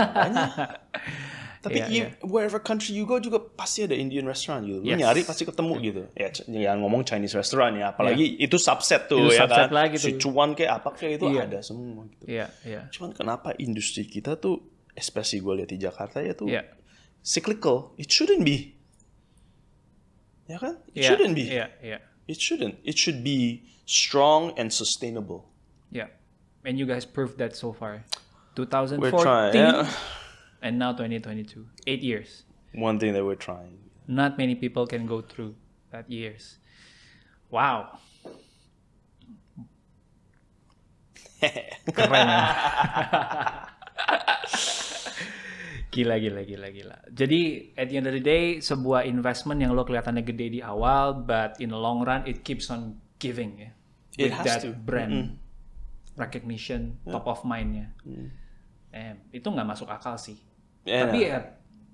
Banyak. Tapi yeah, you, yeah. wherever country you go juga pasti ada Indian restaurant gitu. Yes. Lu nyari pasti ketemu yeah. gitu. Ya yang ngomong Chinese restaurant ya, apalagi yeah. itu subset tuh itu ya subset kan. Lagi Sichuan kayak apa kayak itu yeah. ada semua gitu. Iya, yeah, iya. Yeah. Cuman kenapa industri kita tuh especially gue lihat di Jakarta ya tuh yeah. cyclical. It shouldn't be. Ya kan? It yeah. shouldn't be. Yeah, yeah. It shouldn't. It should be strong and sustainable. Yeah. And you guys proved that so far. 2014 We're trying, yeah and now 2022 eight years one thing that we're trying not many people can go through that years wow keren ya? gila gila gila gila jadi at the end of the day sebuah investment yang lo kelihatannya gede di awal but in the long run it keeps on giving ya yeah? with has that to. brand mm-hmm. mm -hmm. recognition yeah. top of mind yeah eh, itu nggak masuk akal sih. Yeah, ya. Tapi ya,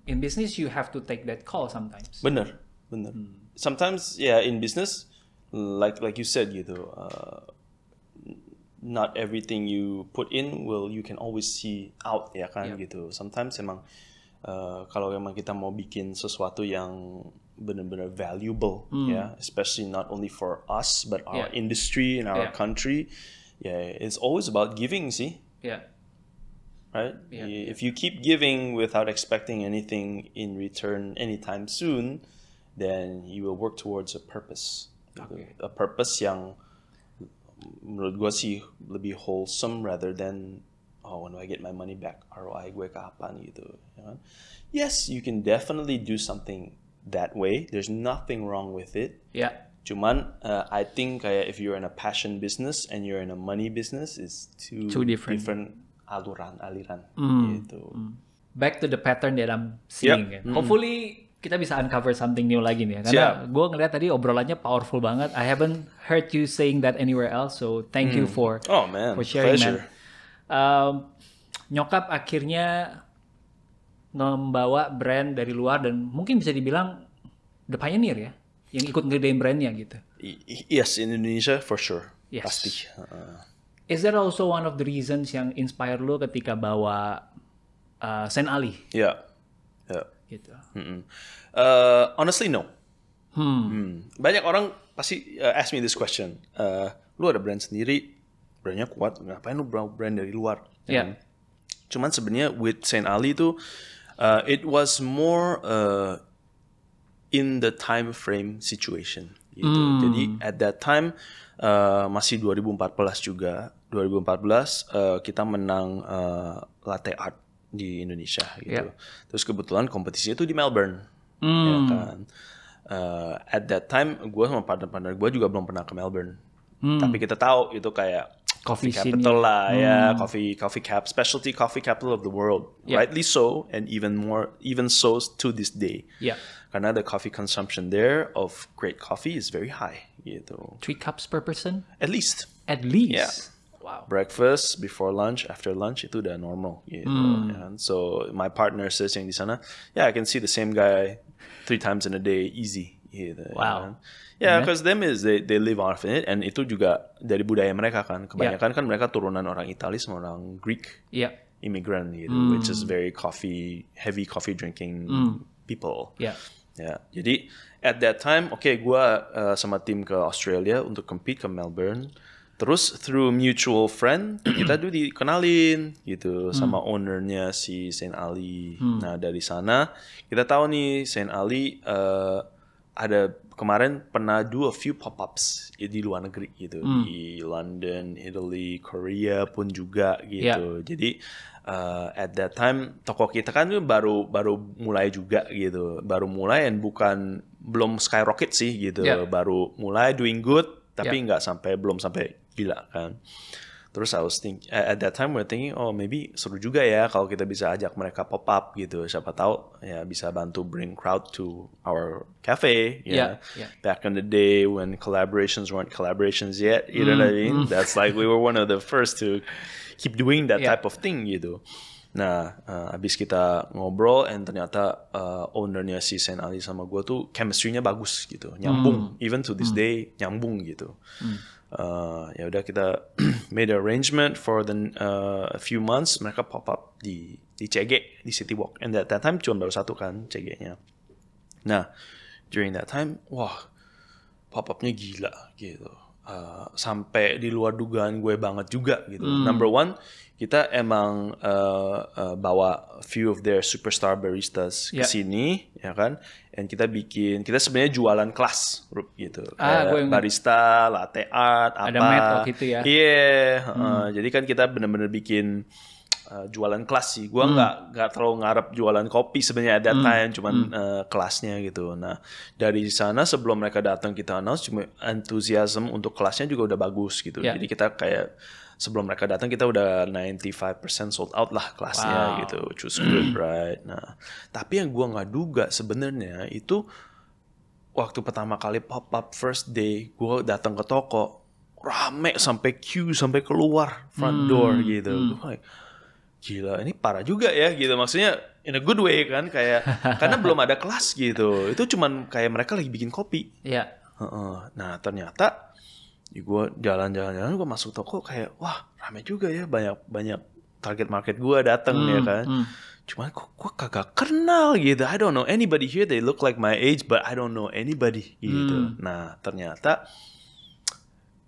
in business you have to take that call sometimes. Bener, bener. Hmm. Sometimes ya yeah, in business, like like you said gitu, uh, not everything you put in will you can always see out ya kan yep. gitu. Sometimes emang uh, kalau emang kita mau bikin sesuatu yang benar-benar valuable mm. ya, especially not only for us but our yeah. industry and our yeah. country, ya yeah, it's always about giving sih. Yeah. right? Yeah. If you keep giving without expecting anything in return anytime soon, then you will work towards a purpose. Okay. A purpose yang menurut gue sih lebih wholesome rather than oh when do I get my money back ROI gue kapan gitu. You Yes, you can definitely do something that way. There's nothing wrong with it. Yeah. Cuman, uh, I think uh, if you're in a passion business and you're in a money business, it's two, two different, different aluran aliran mm. gitu. Hmm. Back to the pattern that I'm seeing. Yep. Kan? Hopefully kita bisa uncover something new lagi nih. ya. Karena gue ngeliat tadi obrolannya powerful banget. I haven't heard you saying that anywhere else. So thank mm. you hmm. for oh, man. for sharing Pleasure. man. Um, nyokap akhirnya membawa brand dari luar dan mungkin bisa dibilang the pioneer ya yang ikut ngedain brandnya gitu. Yes, in Indonesia for sure. Yes. Pasti. Uh, Is that also one of the reasons yang inspire lo ketika bawa uh, Saint Ali? Ya, yeah. Yeah. Gitu. Mm -mm. Uh, honestly no. Hmm. hmm. Banyak orang pasti uh, ask me this question. Uh, lu ada brand sendiri, brandnya kuat, ngapain lu brand dari luar? Ya yeah. Kan? Cuman sebenarnya with Saint Ali itu, uh, it was more uh, in the time frame situation. Gitu. Hmm. Jadi at that time uh, masih 2014 juga 2014 uh, eh, kita menang uh, latte art di Indonesia gitu. Yeah. Terus kebetulan kompetisi itu di Melbourne, mm. ya kan. Uh, at that time gue sama partner-partner gue juga belum pernah ke Melbourne, mm. tapi kita tahu itu kayak coffee, capital lah lah ya, hmm. coffee coffee cap specialty coffee capital of the world, yeah. rightly so and even more even so to this day. Yeah. Karena the coffee consumption there of great coffee is very high gitu. Three cups per person? At least. At least. Yeah. Wow. Breakfast, before lunch, after lunch itu udah normal gitu. Hmm. So my partner says yang di sana, yeah I can see the same guy three times in a day easy gitu. Wow. Ya, yeah, because them is they they live off in it and itu juga dari budaya mereka kan. Kebanyakan yeah. kan mereka turunan orang Italia sama orang Greek. Yeah. Immigrant gitu, mm. which is very coffee heavy coffee drinking mm. people. Yeah. Ya, yeah. jadi at that time, oke, okay, gue uh, sama tim ke Australia untuk compete ke Melbourne. Terus through mutual friend kita dulu dikenalin gitu hmm. sama ownernya si Saint Ali. Hmm. Nah dari sana kita tahu nih Saint Ali uh, ada kemarin pernah do a few pop-ups di luar negeri gitu hmm. di London, Italy, Korea pun juga gitu. Yeah. Jadi uh, at that time toko kita kan baru baru mulai juga gitu baru mulai dan bukan belum skyrocket sih gitu yeah. baru mulai doing good tapi ya. nggak yeah. sampai belum sampai gila kan terus I was think at that time we're thinking oh maybe seru juga ya kalau kita bisa ajak mereka pop up gitu siapa tahu ya bisa bantu bring crowd to our cafe yeah, yeah. Ya. back in the day when collaborations weren't collaborations yet you know what I mean mm-hmm. that's like we were one of the first to keep doing that yeah. type of thing gitu Nah, uh, abis kita ngobrol, and ternyata uh, ownernya si Sen Ali sama gue tuh chemistry-nya bagus gitu, nyambung. mm. Even to this mm. day, nyambung gitu. mm. Uh, ya udah kita made arrangement for the uh, a few months mereka pop up di di CG di City Walk and that, that time cuma baru satu kan CG-nya nah during that time wah pop upnya gila gitu uh, sampai di luar dugaan gue banget juga gitu mm. number one kita emang uh, uh, bawa few of their superstar baristas ke ya. sini ya kan dan kita bikin kita sebenarnya jualan kelas gitu ah, kayak barista latte art apa ada gitu ya iya yeah. hmm. uh, jadi kan kita benar-benar bikin uh, jualan kelas sih gue hmm. nggak hmm. nggak terlalu ngarep jualan kopi sebenarnya ada hmm. time cuman hmm. uh, kelasnya gitu nah dari sana sebelum mereka datang kita announce cuma antusiasme untuk kelasnya juga udah bagus gitu yeah. jadi kita kayak sebelum mereka datang kita udah 95% sold out lah kelasnya wow. gitu choose good right nah tapi yang gua nggak duga sebenarnya itu waktu pertama kali pop up first day gua datang ke toko rame sampai queue sampai keluar front hmm. door gitu hmm. gua gila ini parah juga ya gitu maksudnya in a good way kan kayak karena belum ada kelas gitu itu cuman kayak mereka lagi bikin kopi yeah. Iya. uh nah ternyata ya gue jalan-jalan-jalan gue masuk toko kayak wah rame juga ya banyak banyak target market gue datang ya hmm, ya kan hmm. cuman kok gue kagak kenal gitu I don't know anybody here they look like my age but I don't know anybody gitu hmm. nah ternyata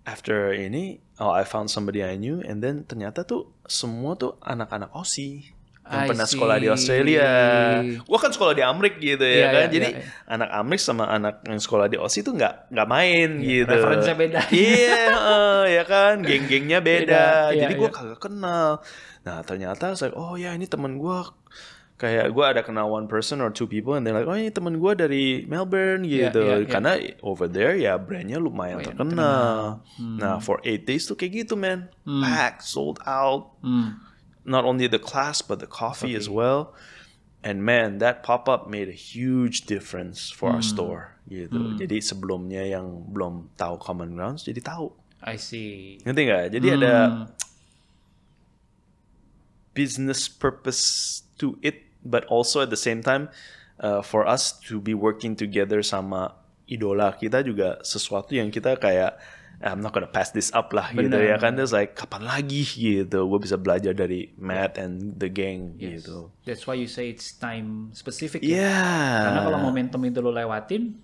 after ini oh I found somebody I knew and then ternyata tuh semua tuh anak-anak osi yang I pernah see. sekolah di Australia. gua kan sekolah di Amrik gitu ya yeah, kan. Yeah, Jadi yeah, yeah. anak Amrik sama anak yang sekolah di Aussie itu nggak nggak main yeah, gitu. Referensinya beda. Iya, yeah, ya kan. Geng-gengnya beda. beda. Iya, Jadi yeah, gua iya. kagak kenal. Nah ternyata saya, oh ya ini teman gua kayak gua ada kenal one person or two people and they're like oh ini teman gua dari Melbourne iya, gitu yeah, yeah, yeah. karena over there ya brandnya lumayan oh, terkenal, terkenal. Nah, hmm. nah for eight days tuh kayak gitu man hmm. packed sold out hmm not only the class but the coffee, coffee. as well. And man, that pop up made a huge difference for mm. our hmm. store. Gitu. Mm. Jadi sebelumnya yang belum tahu common grounds jadi tahu. I see. Ngerti nggak? Jadi mm. ada business purpose to it, but also at the same time uh, for us to be working together sama idola kita juga sesuatu yang kita kayak Ah, I'm not gonna pass this up lah Bener. gitu ya kan terus like kapan lagi gitu gue bisa belajar dari Matt and the gang yes. gitu that's why you say it's time specific ya. yeah. karena kalau momentum itu lo lewatin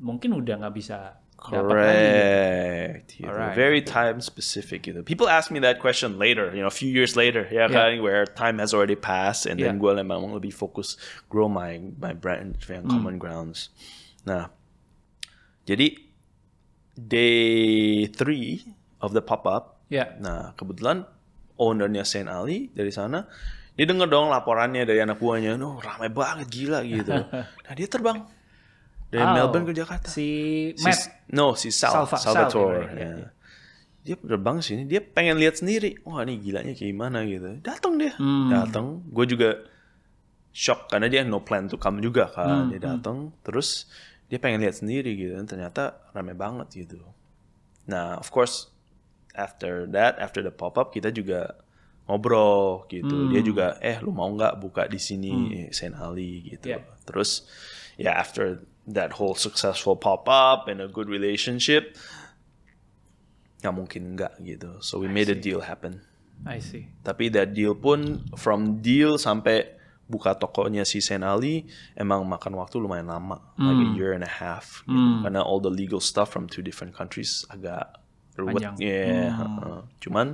mungkin udah nggak bisa gitu. Correct. Gitu. Right. Very time specific gitu. People ask me that question later, you know, a few years later, ya yeah. kan, where time has already passed, and yeah. then gue memang lebih fokus grow my my brand and hmm. common mm. grounds. Nah, jadi day three of the pop-up. Yeah. Nah, kebetulan ownernya Saint Ali dari sana dia denger dong laporannya dari anak buahnya, "Nuh, ramai banget gila gitu." nah, dia terbang dari oh, Melbourne ke Jakarta. Si Matt. Si, no, si Sal, Salva, Salvatore. Salva, ya. Dia terbang sini, dia pengen lihat sendiri. Wah, ini gilanya kayak gimana gitu. Datang dia. Hmm. Datang. Gue juga shock karena dia no plan to come juga kan. Hmm, dia datang hmm. terus dia pengen lihat sendiri gitu dan ternyata rame banget gitu nah of course after that after the pop up kita juga ngobrol gitu hmm. dia juga eh lu mau nggak buka di sini hmm. Saint Ali gitu yeah. terus ya yeah, after that whole successful pop up and a good relationship nggak mungkin nggak gitu so we I made see. a deal happen I see tapi that deal pun from deal sampai buka tokonya si Sen Ali emang makan waktu lumayan lama, mm. like a year and a half, gitu. Hmm. karena all the legal stuff from two different countries agak ruwet, yeah. Mm. Cuman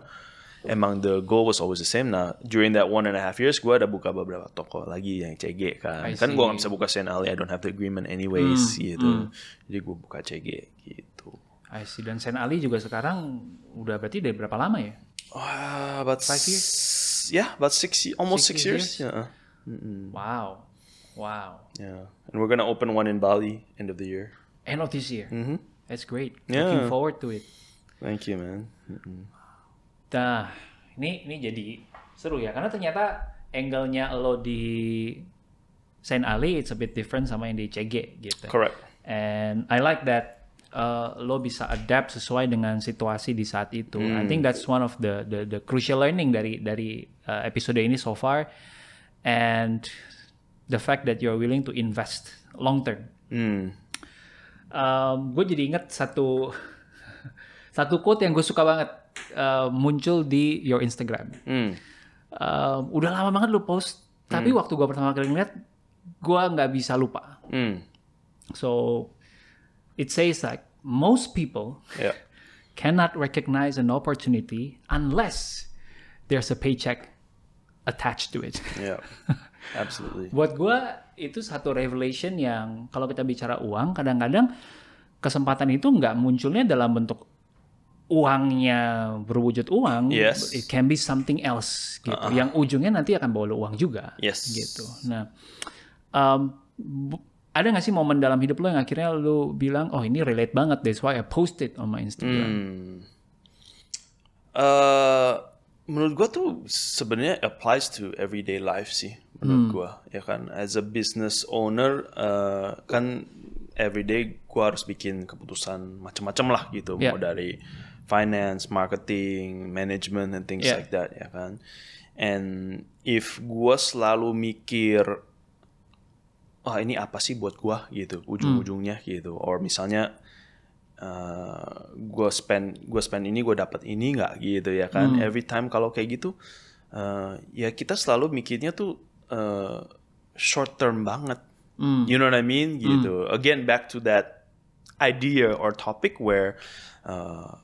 emang the goal was always the same. Nah, during that one and a half years, gue ada buka beberapa toko lagi yang CG kan. kan gue nggak bisa buka Sen Ali, I don't have the agreement anyways mm, gitu. Mm. Jadi gue buka CG gitu. I see. Dan Sen Ali juga sekarang udah berarti dari berapa lama ya? Uh, about five years. Yeah, about six, almost six, six years. years. Yeah. Uh-uh. Mm-mm. Wow, wow. Yeah, and we're gonna open one in Bali end of the year. End of this year. Mm-hmm. That's great. Yeah. Looking forward to it. Thank you, man. Mm-mm. Nah, ini ini jadi seru ya karena ternyata angle-nya lo di Saint Ali it's a bit different sama yang di CG gitu. Correct. And I like that uh, lo bisa adapt sesuai dengan situasi di saat itu. Mm. I hmm. think that's one of the the, the crucial learning dari dari uh, episode ini so far and the fact that you're willing to invest long term. Mm. Um, gue jadi inget satu satu quote yang gue suka banget uh, muncul di your Instagram. Mm. Um, udah lama banget lu post, tapi mm. waktu gue pertama kali ngeliat, gue nggak bisa lupa. Mm. So it says like most people yeah. cannot recognize an opportunity unless there's a paycheck attached to it. Yeah, absolutely. Buat gue itu satu revelation yang kalau kita bicara uang, kadang-kadang kesempatan itu nggak munculnya dalam bentuk uangnya berwujud uang, yes. it can be something else gitu. Uh -uh. Yang ujungnya nanti akan bawa lo uang juga, yes. gitu. Nah, um, ada nggak sih momen dalam hidup lo yang akhirnya lo bilang, oh ini relate banget, that's why I posted on my Instagram. Hmm. Uh, menurut gua tuh sebenarnya applies to everyday life sih menurut hmm. gua ya kan as a business owner uh, kan everyday gua harus bikin keputusan macam-macam lah gitu yeah. mau dari finance, marketing, management and things yeah. like that ya kan. And if gua selalu mikir wah oh, ini apa sih buat gua gitu hmm. ujung-ujungnya hmm. gitu or misalnya Eh, gue spend gue spend ini gue dapat ini nggak gitu ya kan hmm. every time kalau kayak gitu uh, ya kita selalu mikirnya tuh uh, short term banget hmm. you know what I mean hmm. gitu hmm. again back to that idea or topic where uh,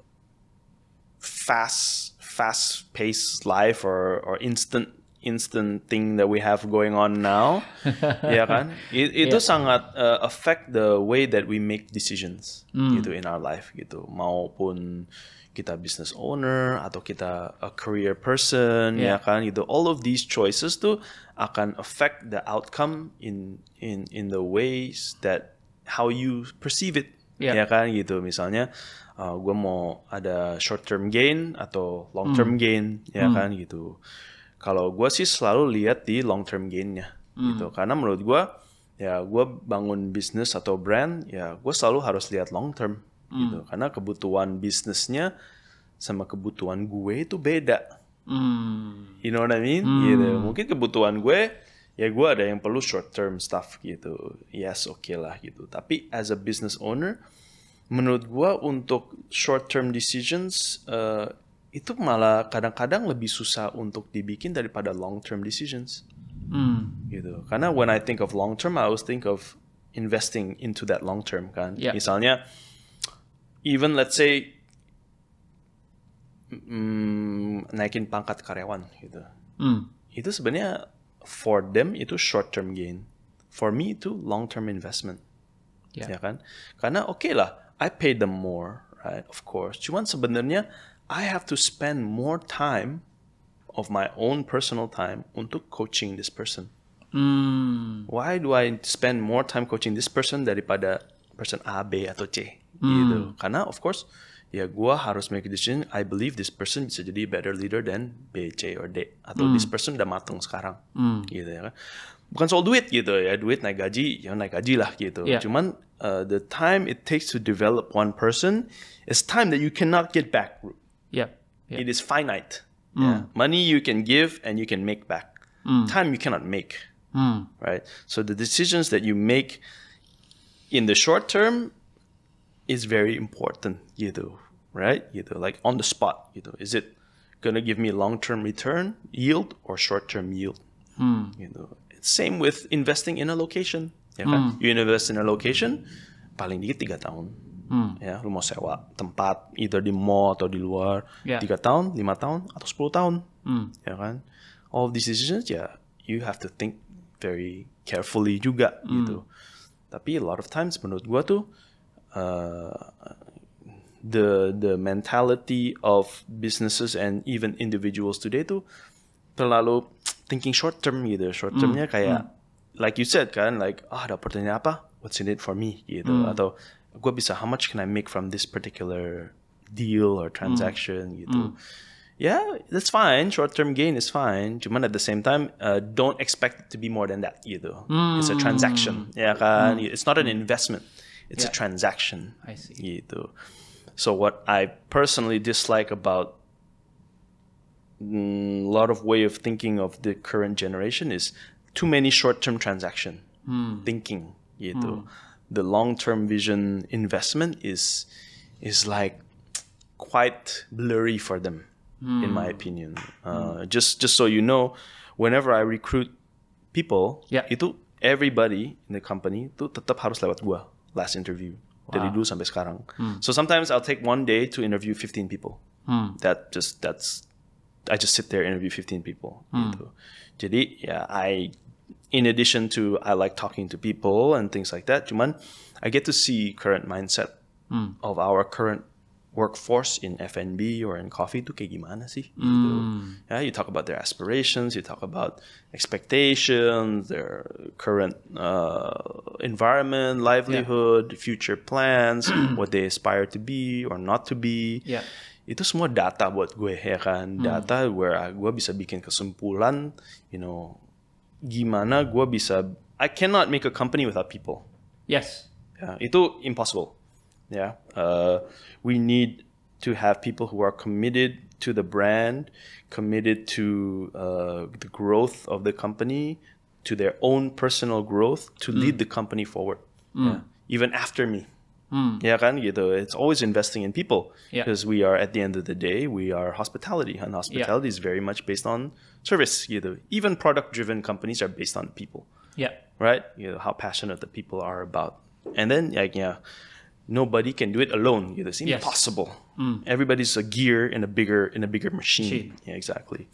fast fast pace life or or instant instant thing that we have going on now, ya kan? It, itu yeah. sangat uh, affect the way that we make decisions mm. gitu in our life gitu. Maupun kita business owner atau kita a career person, ya yeah. ya kan? Gitu. All of these choices tuh akan affect the outcome in in in the ways that how you perceive it, yeah. ya kan? Gitu. Misalnya uh, gue mau ada short term gain atau long term mm. gain, ya mm. kan? Gitu kalau gue sih selalu lihat di long term gainnya hmm. gitu karena menurut gue ya gue bangun bisnis atau brand ya gue selalu harus lihat long term hmm. gitu karena kebutuhan bisnisnya sama kebutuhan gue itu beda hmm. you know what I mean hmm. gitu mungkin kebutuhan gue ya gue ada yang perlu short term stuff gitu yes oke okay lah gitu tapi as a business owner menurut gue untuk short term decisions uh, itu malah kadang-kadang lebih susah untuk dibikin daripada long term decisions. Hmm. Gitu. Karena when I think of long term, I always think of investing into that long term kan. Yeah. Misalnya, even let's say mm, naikin pangkat karyawan gitu. Hmm. Itu sebenarnya for them itu short term gain. For me itu long term investment. Yeah. Ya kan? Karena oke okay lah, I pay them more, right? Of course. Cuman sebenarnya I have to spend more time of my own personal time untuk coaching this person. Hmm. Why do I spend more time coaching this person daripada person A, B atau C? Hmm. Gitu. Karena of course ya gue harus make a decision. I believe this person bisa jadi better leader than B, C, or D. Atau hmm. this person udah mateng sekarang. Hmm. Gitu ya kan. Bukan soal duit gitu ya, duit naik gaji, ya naik gaji lah gitu. Yeah. Cuman uh, the time it takes to develop one person is time that you cannot get back. Yeah. yeah. It is finite. Mm. Yeah. Money you can give and you can make back. Mm. Time you cannot make. Mm. Right? So the decisions that you make in the short term is very important, you do, right? You do like on the spot, you do. Is it gonna give me long term return yield or short term yield? Mm. You know. Same with investing in a location. Mm. You invest in a location, paling dikit tiga tahun. hmm. ya lu mau sewa tempat either di mall atau di luar ya. tiga yeah. tahun lima tahun atau 10 tahun hmm. ya kan all these decisions ya yeah, you have to think very carefully juga hmm. gitu tapi a lot of times menurut gua tuh uh, the the mentality of businesses and even individuals today tuh terlalu thinking short term gitu short hmm. termnya kayak hmm. like you said kan like ah oh, ada pertanyaan apa what's in it for me gitu hmm. atau Gwabisa, how much can I make from this particular deal or transaction mm. do, Mm. Yeah, that's fine. Short term gain is fine. But at the same time, uh, don't expect it to be more than that gitu. Mm. It's a mm. transaction. yeah, kan? Mm. It's not an investment. It's yeah. a transaction. I see. do. So what I personally dislike about a mm, lot of way of thinking of the current generation is too many short term transaction mm. thinking gitu the long-term vision investment is is like quite blurry for them, mm. in my hmm. opinion. Uh, mm. Just just so you know, whenever I recruit people, yeah. itu everybody in the company itu tetap harus lewat gua last interview wow. dari dulu sampai sekarang. Mm. So sometimes I'll take one day to interview 15 people. Hmm. That just that's I just sit there interview 15 people. Hmm. Gitu. Jadi yeah, I in addition to I like talking to people and things like that, Juman, I get to see current mindset mm. of our current workforce in FNB or in coffee itu gimana sih? Hmm. Yeah, you talk about their aspirations, you talk about expectations, their current uh, environment, livelihood, yeah. future plans, what they aspire to be or not to be. Yeah. Itu semua data buat gue ya kan, hmm. data mm. where ah, gue bisa bikin kesimpulan, you know, gimana gue bisa I cannot make a company without people. Yes. Yeah, itu impossible. Yeah. Uh, we need to have people who are committed to the brand, committed to uh, the growth of the company, to their own personal growth, to mm. lead the company forward. Mm. Yeah. Even after me. Hmm. Yeah, yeah. kan gitu. It's always investing in people because yeah. we are at the end of the day we are hospitality and hospitality yeah. is very much based on service gitu. Even product driven companies are based on people. Yeah. Right? You know how passionate the people are about. And then like yeah, nobody can do it alone. You know, it's impossible. Yes. Mm. Everybody's a gear in a bigger in a bigger machine. machine. Yeah, exactly.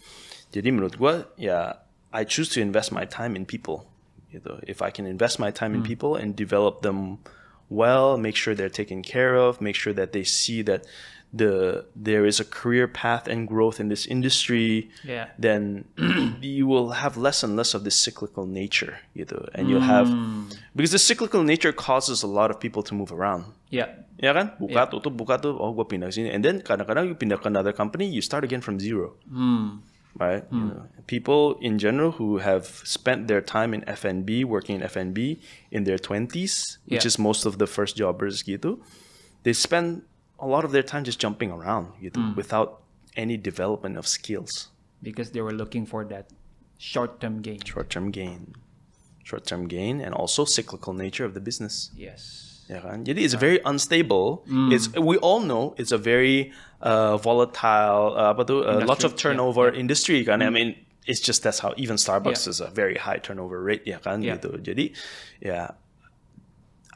Jadi menurut gue yeah, I choose to invest my time in people. know, If I can invest my time mm. in hmm. people and develop them well, make sure they're taken care of, make sure that they see that the there is a career path and growth in this industry, yeah. then you will have less and less of this cyclical nature, you know, and you'll have hmm. because the cyclical nature causes a lot of people to move around. Yeah. Ya kan? Buka yeah. tutup, buka tutup, oh gue pindah sini. And then kadang-kadang you pindah ke another company, you start again from zero. Hmm right? Mm. You know, people in general who have spent their time in FNB, working in FNB in their 20s, yeah. which is most of the first jobbers gitu, they spend a lot of their time just jumping around gitu mm. without any development of skills because they were looking for that short-term gain. Short-term gain. Short-term gain and also cyclical nature of the business. Yes. Ya kan? Jadi it's ah. very unstable. Mm. It's we all know it's a very uh, volatile uh, apa tu uh, lots of turnover yeah. industry kan. Mm. I mean it's just that's how even Starbucks yeah. is a very high turnover rate ya kan yeah. gitu. Jadi yeah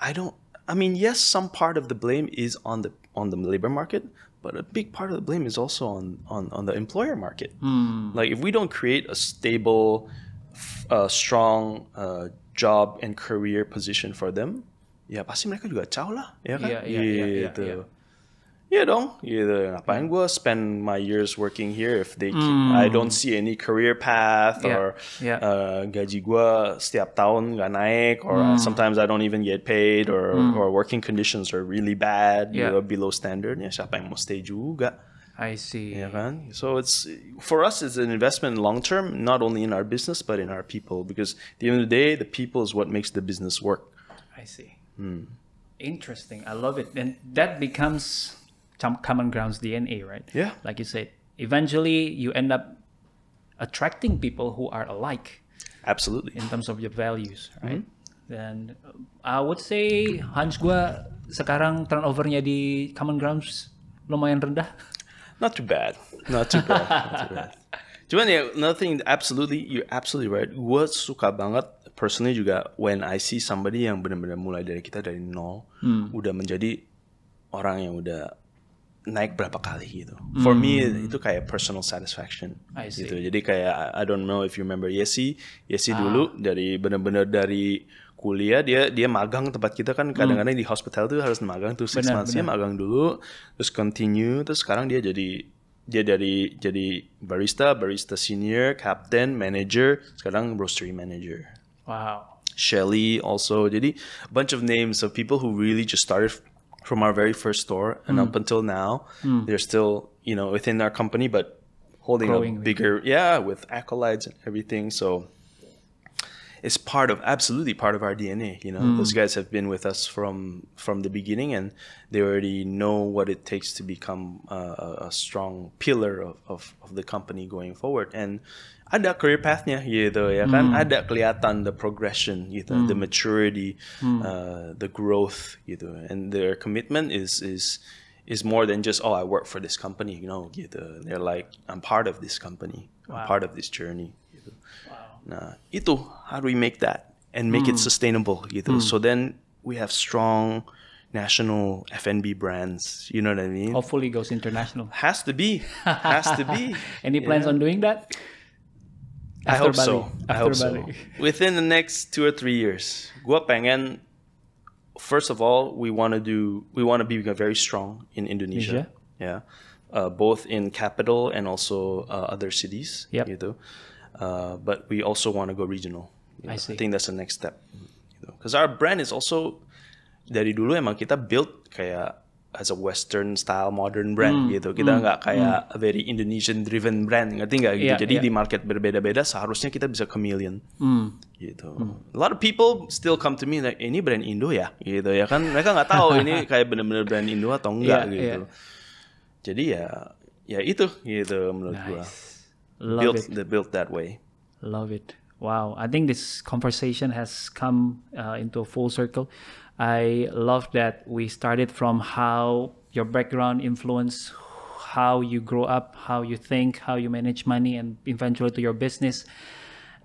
I don't I mean yes some part of the blame is on the on the labor market but a big part of the blame is also on on, on the employer market. Mm. Like if we don't create a stable uh, strong uh, job and career position for them, ya pasti mereka juga jauh lah ya kan yeah, yeah, gitu yeah, yeah, yeah. Iya dong, gitu. Ngapain gue spend my years working here if they mm. I don't see any career path yeah. or yeah. Uh, gaji gue setiap tahun nggak naik or mm. sometimes I don't even get paid or mm. or working conditions are really bad, yeah. you know, below standard. Ya siapa yang mau stay juga? I see. Ya kan? So it's for us it's an investment long term, not only in our business but in our people because at the end of the day, the people is what makes the business work. I see. Hmm. Interesting. I love it. And that becomes common grounds DNA, right? Yeah. Like you said, eventually you end up attracting people who are alike. Absolutely. In terms of your values, mm-hmm. right? Mm-hmm. Dan uh, I would say Hans gua sekarang turnovernya di common grounds lumayan rendah. Not too bad. Not too bad. Not too bad. Cuman ya, nothing absolutely, you're absolutely right. Gue suka banget personally juga when I see somebody yang benar-benar mulai dari kita dari nol hmm. udah menjadi orang yang udah naik berapa kali gitu. Hmm. For me itu kayak personal satisfaction gitu. Jadi kayak I don't know if you remember Yesi, Yesi ah. dulu dari benar-benar dari kuliah dia dia magang tempat kita kan hmm. kadang-kadang di hospital tuh harus magang tuh six months ya magang dulu terus continue terus sekarang dia jadi dia dari jadi barista, barista senior, captain, manager, sekarang roastery manager. Wow. Shelly also did a bunch of names of people who really just started from our very first store and mm. up until now mm. they're still you know within our company but holding Growing a bigger with yeah with acolytes and everything so it's part of absolutely part of our DNA. You know, mm. those guys have been with us from from the beginning, and they already know what it takes to become a, a strong pillar of, of, of, the company going forward. And ada career pathnya gitu ya kan hmm. ada kelihatan the progression gitu hmm. the maturity hmm. uh, the growth gitu and their commitment is is is more than just oh I work for this company you know gitu they're like I'm part of this company wow. I'm part of this journey gitu wow. nah itu how do we make that and make hmm. it sustainable gitu hmm. so then we have strong national FNB brands. You know what I mean? Hopefully goes international. Has to be. Has to be. Any plans yeah. on doing that? After I hope Bali. so. After I hope Bali. so. Within the next two or three years, Guapangan. First of all, we want to do. We want to be very strong in Indonesia. Yeah, uh, both in capital and also uh, other cities. Yeah. You know, uh, but we also want to go regional. You know? I see. I think that's the next step. Because you know? our brand is also dari dulu emang kita build kayak as a Western style modern brand hmm. gitu. Kita hmm, nggak hmm. kayak hmm. very Indonesian driven brand, ngerti nggak gitu. Yeah, Jadi yeah. di market berbeda-beda seharusnya kita bisa chameleon. Hmm. Gitu. Hmm. A lot of people still come to me like ini brand Indo ya, gitu ya kan. Mereka nggak tahu ini kayak bener-bener brand Indo atau enggak yeah, gitu. Yeah. Jadi ya ya itu gitu menurut nice. gua. Love built it. built that way. Love it. Wow, I think this conversation has come uh, into a full circle. I love that we started from how your background influence how you grow up, how you think, how you manage money, and eventually to your business.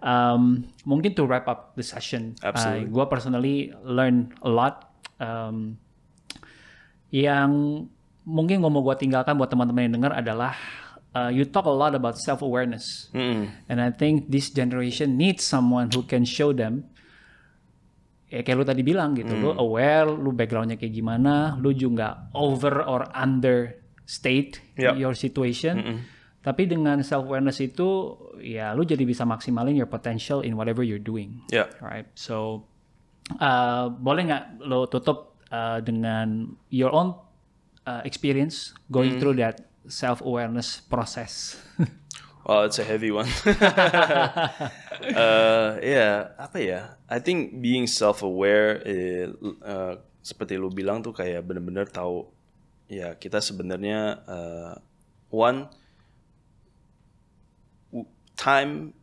Um, mungkin to wrap up the session, Absolutely. uh, gue personally learn a lot. Um, yang mungkin gue mau gue tinggalkan buat teman-teman yang dengar adalah uh, you talk a lot about self awareness, mm -hmm. and I think this generation needs someone who can show them ya kayak lu tadi bilang gitu hmm. lu aware lu backgroundnya kayak gimana lu juga over or under state yep. Ya. your situation mm -mm. tapi dengan self awareness itu ya lu jadi bisa maksimalin your potential in whatever you're doing yeah. right so uh, boleh nggak lo tutup uh, dengan your own uh, experience going mm. through that self awareness process Wow, oh, it's a heavy one. uh, yeah, apa ya? I think being self-aware, uh, seperti lu bilang tuh kayak bener benar tahu ya kita sebenarnya uh, one time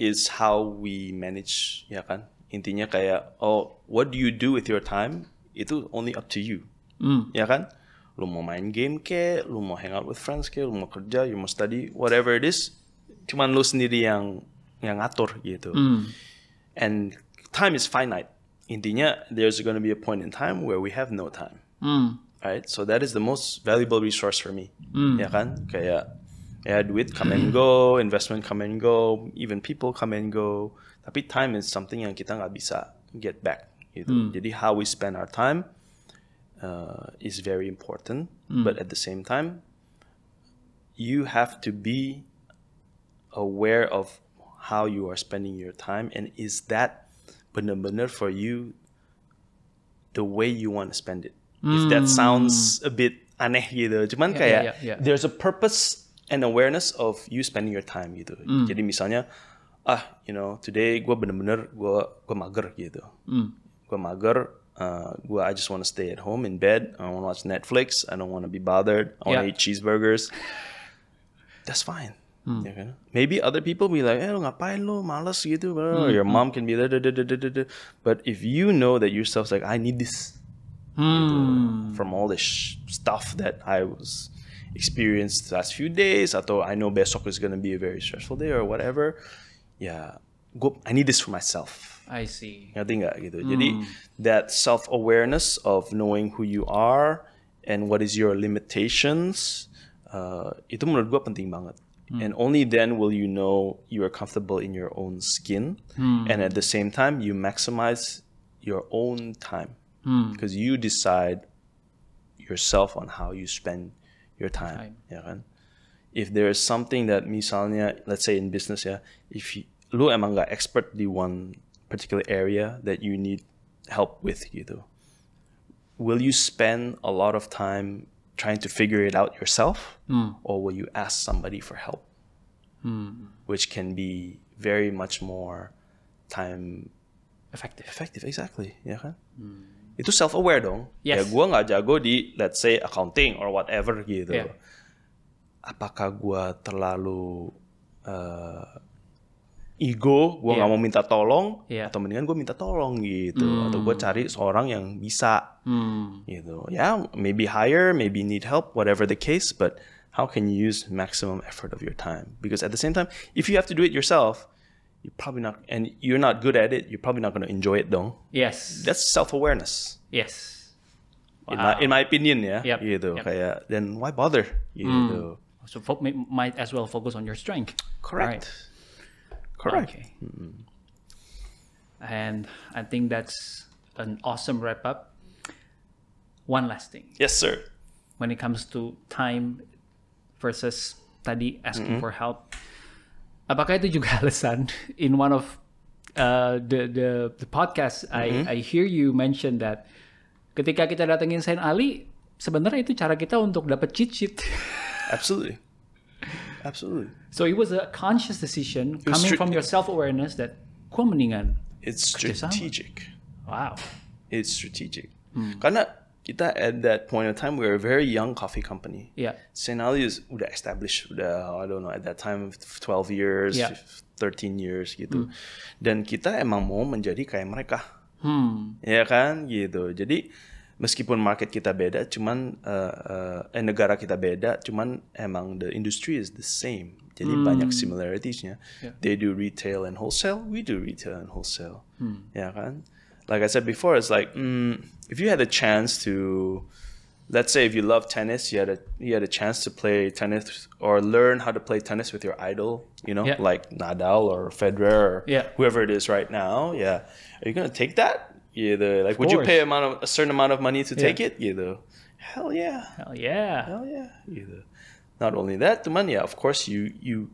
is how we manage ya kan intinya kayak oh what do you do with your time itu only up to you mm. ya kan lu mau main game ke lu mau hang out with friends ke lu mau kerja you mau study whatever it is cuman lu sendiri yang yang ngatur gitu. Mm. And time is finite. Intinya there's going to be a point in time where we have no time. Mm. Right? So that is the most valuable resource for me. Mm. Ya kan? Kayak ya duit come and go, investment come and go, even people come and go. Tapi time is something yang kita nggak bisa get back gitu. Mm. Jadi how we spend our time uh, is very important, mm. but at the same time you have to be aware of how you are spending your time and is that benar for you the way you want to spend it mm. if that mm. sounds a bit aneh gitu cuman yeah, kayak yeah, yeah, yeah. there's a purpose and awareness of you spending your time gitu mm. jadi misalnya ah you know today gue bener-bener gue gue mager gitu mm. gue mager uh, gue I just want to stay at home in bed. I want to watch Netflix. I don't want to be bothered. I want to yeah. eat cheeseburgers. That's fine. Hmm. Ya kan? Maybe other people be like, eh lo ngapain lo, malas gitu. Hmm. Your mom can be like, da, da, da, da, da. but if you know that yourself, like, I need this hmm. gitu, mm. from all this stuff that I was experienced last few days, atau I know besok is gonna be a very stressful day or whatever. Yeah, I need this for myself. I see. Ngerti nggak gitu? Hmm. Jadi that self awareness of knowing who you are and what is your limitations, uh, itu menurut gua penting banget. Mm. And only then will you know you are comfortable in your own skin. Mm. And at the same time, you maximize your own time hmm. because mm. you decide yourself on how you spend your time. time. If there is something that misalnya, let's say in business, yeah, if you, lu emang gak expert di one particular area that you need help with gitu, will you spend a lot of time trying to figure it out yourself mm. or will you ask somebody for help mm. which can be very much more time effective effective exactly Yeah, kan mm. itu self aware dong yes. ya gue nggak jago di let's say accounting or whatever gitu yeah. apakah gua terlalu uh, ego gue nggak yeah. mau minta tolong yeah. atau mendingan gue minta tolong gitu mm. atau gue cari seorang yang bisa mm. gitu ya yeah, maybe hire maybe need help whatever the case but how can you use maximum effort of your time because at the same time if you have to do it yourself you're probably not and you're not good at it you're probably not going to enjoy it dong yes that's self awareness yes wow. in my in my opinion ya yeah, yep. gitu yep. kayak then why bother gitu mm. so might as well focus on your strength correct right. Correct. Okay. Mm-hmm. And I think that's an awesome wrap up. One last thing. Yes, sir. When it comes to time versus tadi asking mm-hmm. for help, apakah itu juga alasan in one of uh, the the the podcast mm-hmm. I I hear you mention that ketika kita datengin Saint Ali sebenarnya itu cara kita untuk dapat cheat sheet. Absolutely. Absolutely. So it was a conscious decision coming from your self awareness that ku mendingan. It's strategic. Wow. It's strategic. Hmm. Karena kita at that point of time we were a very young coffee company. Yeah. St. Ali is udah established udah I don't know at that time 12 years, yeah. 13 years gitu. Hmm. Dan kita emang mau menjadi kayak mereka. Hmm. Ya kan gitu. Jadi meskipun market kita beda, cuman uh, uh, negara kita beda, cuman emang the industry is the same. Jadi hmm. banyak similaritiesnya. Yeah. They do retail and wholesale, we do retail and wholesale. Hmm. Ya kan? Like I said before, it's like mm, if you had a chance to, let's say if you love tennis, you had a you had a chance to play tennis or learn how to play tennis with your idol, you know, yeah. like Nadal or Federer or yeah. whoever it is right now. Yeah, are you gonna take that? Yeah, though. Like, would you pay amount of, a certain amount of money to yeah. take it? Yeah, though. Hell yeah. Hell yeah. Hell yeah. Yeah, though. Not only that, the money. Yeah, of course, you you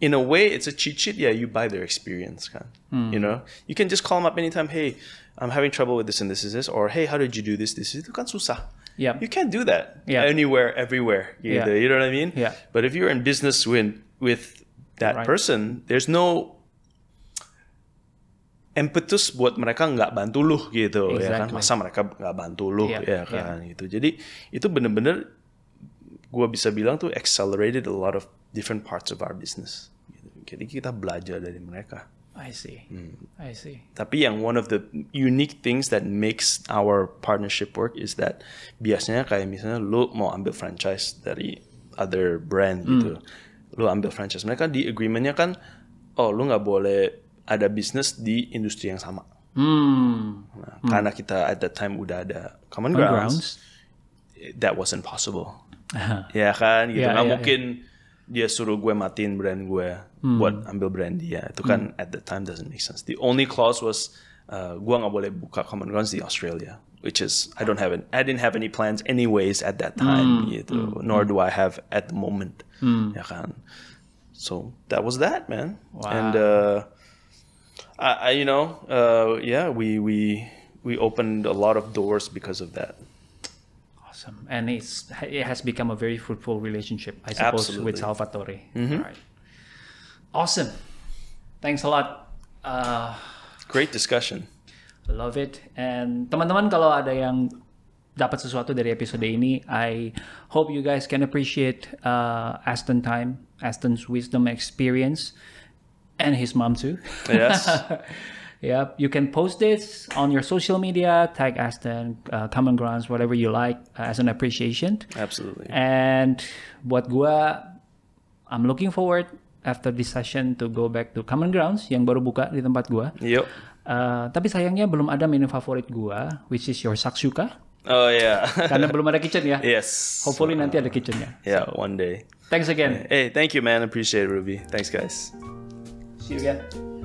in a way, it's a cheat sheet. Yeah, you buy their experience, kind. Mm. You know, you can just call them up anytime. Hey, I'm having trouble with this and this is this, or hey, how did you do this? This is the susah. Yeah, you can't do that. Yeah. anywhere, everywhere. Either, yeah, you know what I mean. Yeah, but if you're in business with with that right. person, there's no impetus buat mereka nggak bantu lu gitu exactly. ya kan masa mereka nggak bantu lu yeah, ya iya. kan yeah. gitu jadi itu bener-bener gue bisa bilang tuh accelerated a lot of different parts of our business gitu. jadi kita belajar dari mereka I see hmm. I see tapi yang one of the unique things that makes our partnership work is that biasanya kayak misalnya lu mau ambil franchise dari other brand mm. gitu lu ambil franchise mereka di agreementnya kan oh lu nggak boleh ada bisnis di industri yang sama. Hmm. Nah, hmm. Karena kita at that time udah ada common grounds, grounds. that wasn't possible. Uh-huh. Ya kan, gitu. Yeah, nah, yeah, ya. mungkin yeah. dia suruh gue matiin brand gue hmm. buat ambil brand dia. Itu kan hmm. at that time doesn't make sense. The only clause was uh, gue nggak boleh buka common grounds di Australia, which is I don't have an, I didn't have any plans anyways at that time, hmm. gitu. Hmm. hmm. Nor do I have at the moment. Hmm. Ya kan. So that was that, man. Wow. And uh, I, you know, uh, yeah, we we we opened a lot of doors because of that. Awesome, and it's it has become a very fruitful relationship, I suppose, Absolutely. with Salvatore. Mm-hmm. Right. Awesome. Thanks a lot. Uh, Great discussion. Love it. And teman-teman kalau ada yang dapat sesuatu dari episode ini, I hope you guys can appreciate uh, Aston time, Aston's wisdom experience. and his mom too. Yes. yep. you can post this on your social media, tag Aston, uh, Common Grounds, whatever you like uh, as an appreciation. Absolutely. And buat gua, I'm looking forward after this session to go back to Common Grounds yang baru buka di tempat gua. Yep. Uh, tapi sayangnya belum ada menu favorit gua, which is your saksuka. Oh yeah. Karena belum ada kitchen ya. Yes. Hopefully uh, nanti ada kitchennya. Yeah, so, one day. Thanks again. Hey, thank you man. Appreciate it, Ruby. Thanks guys. See you again.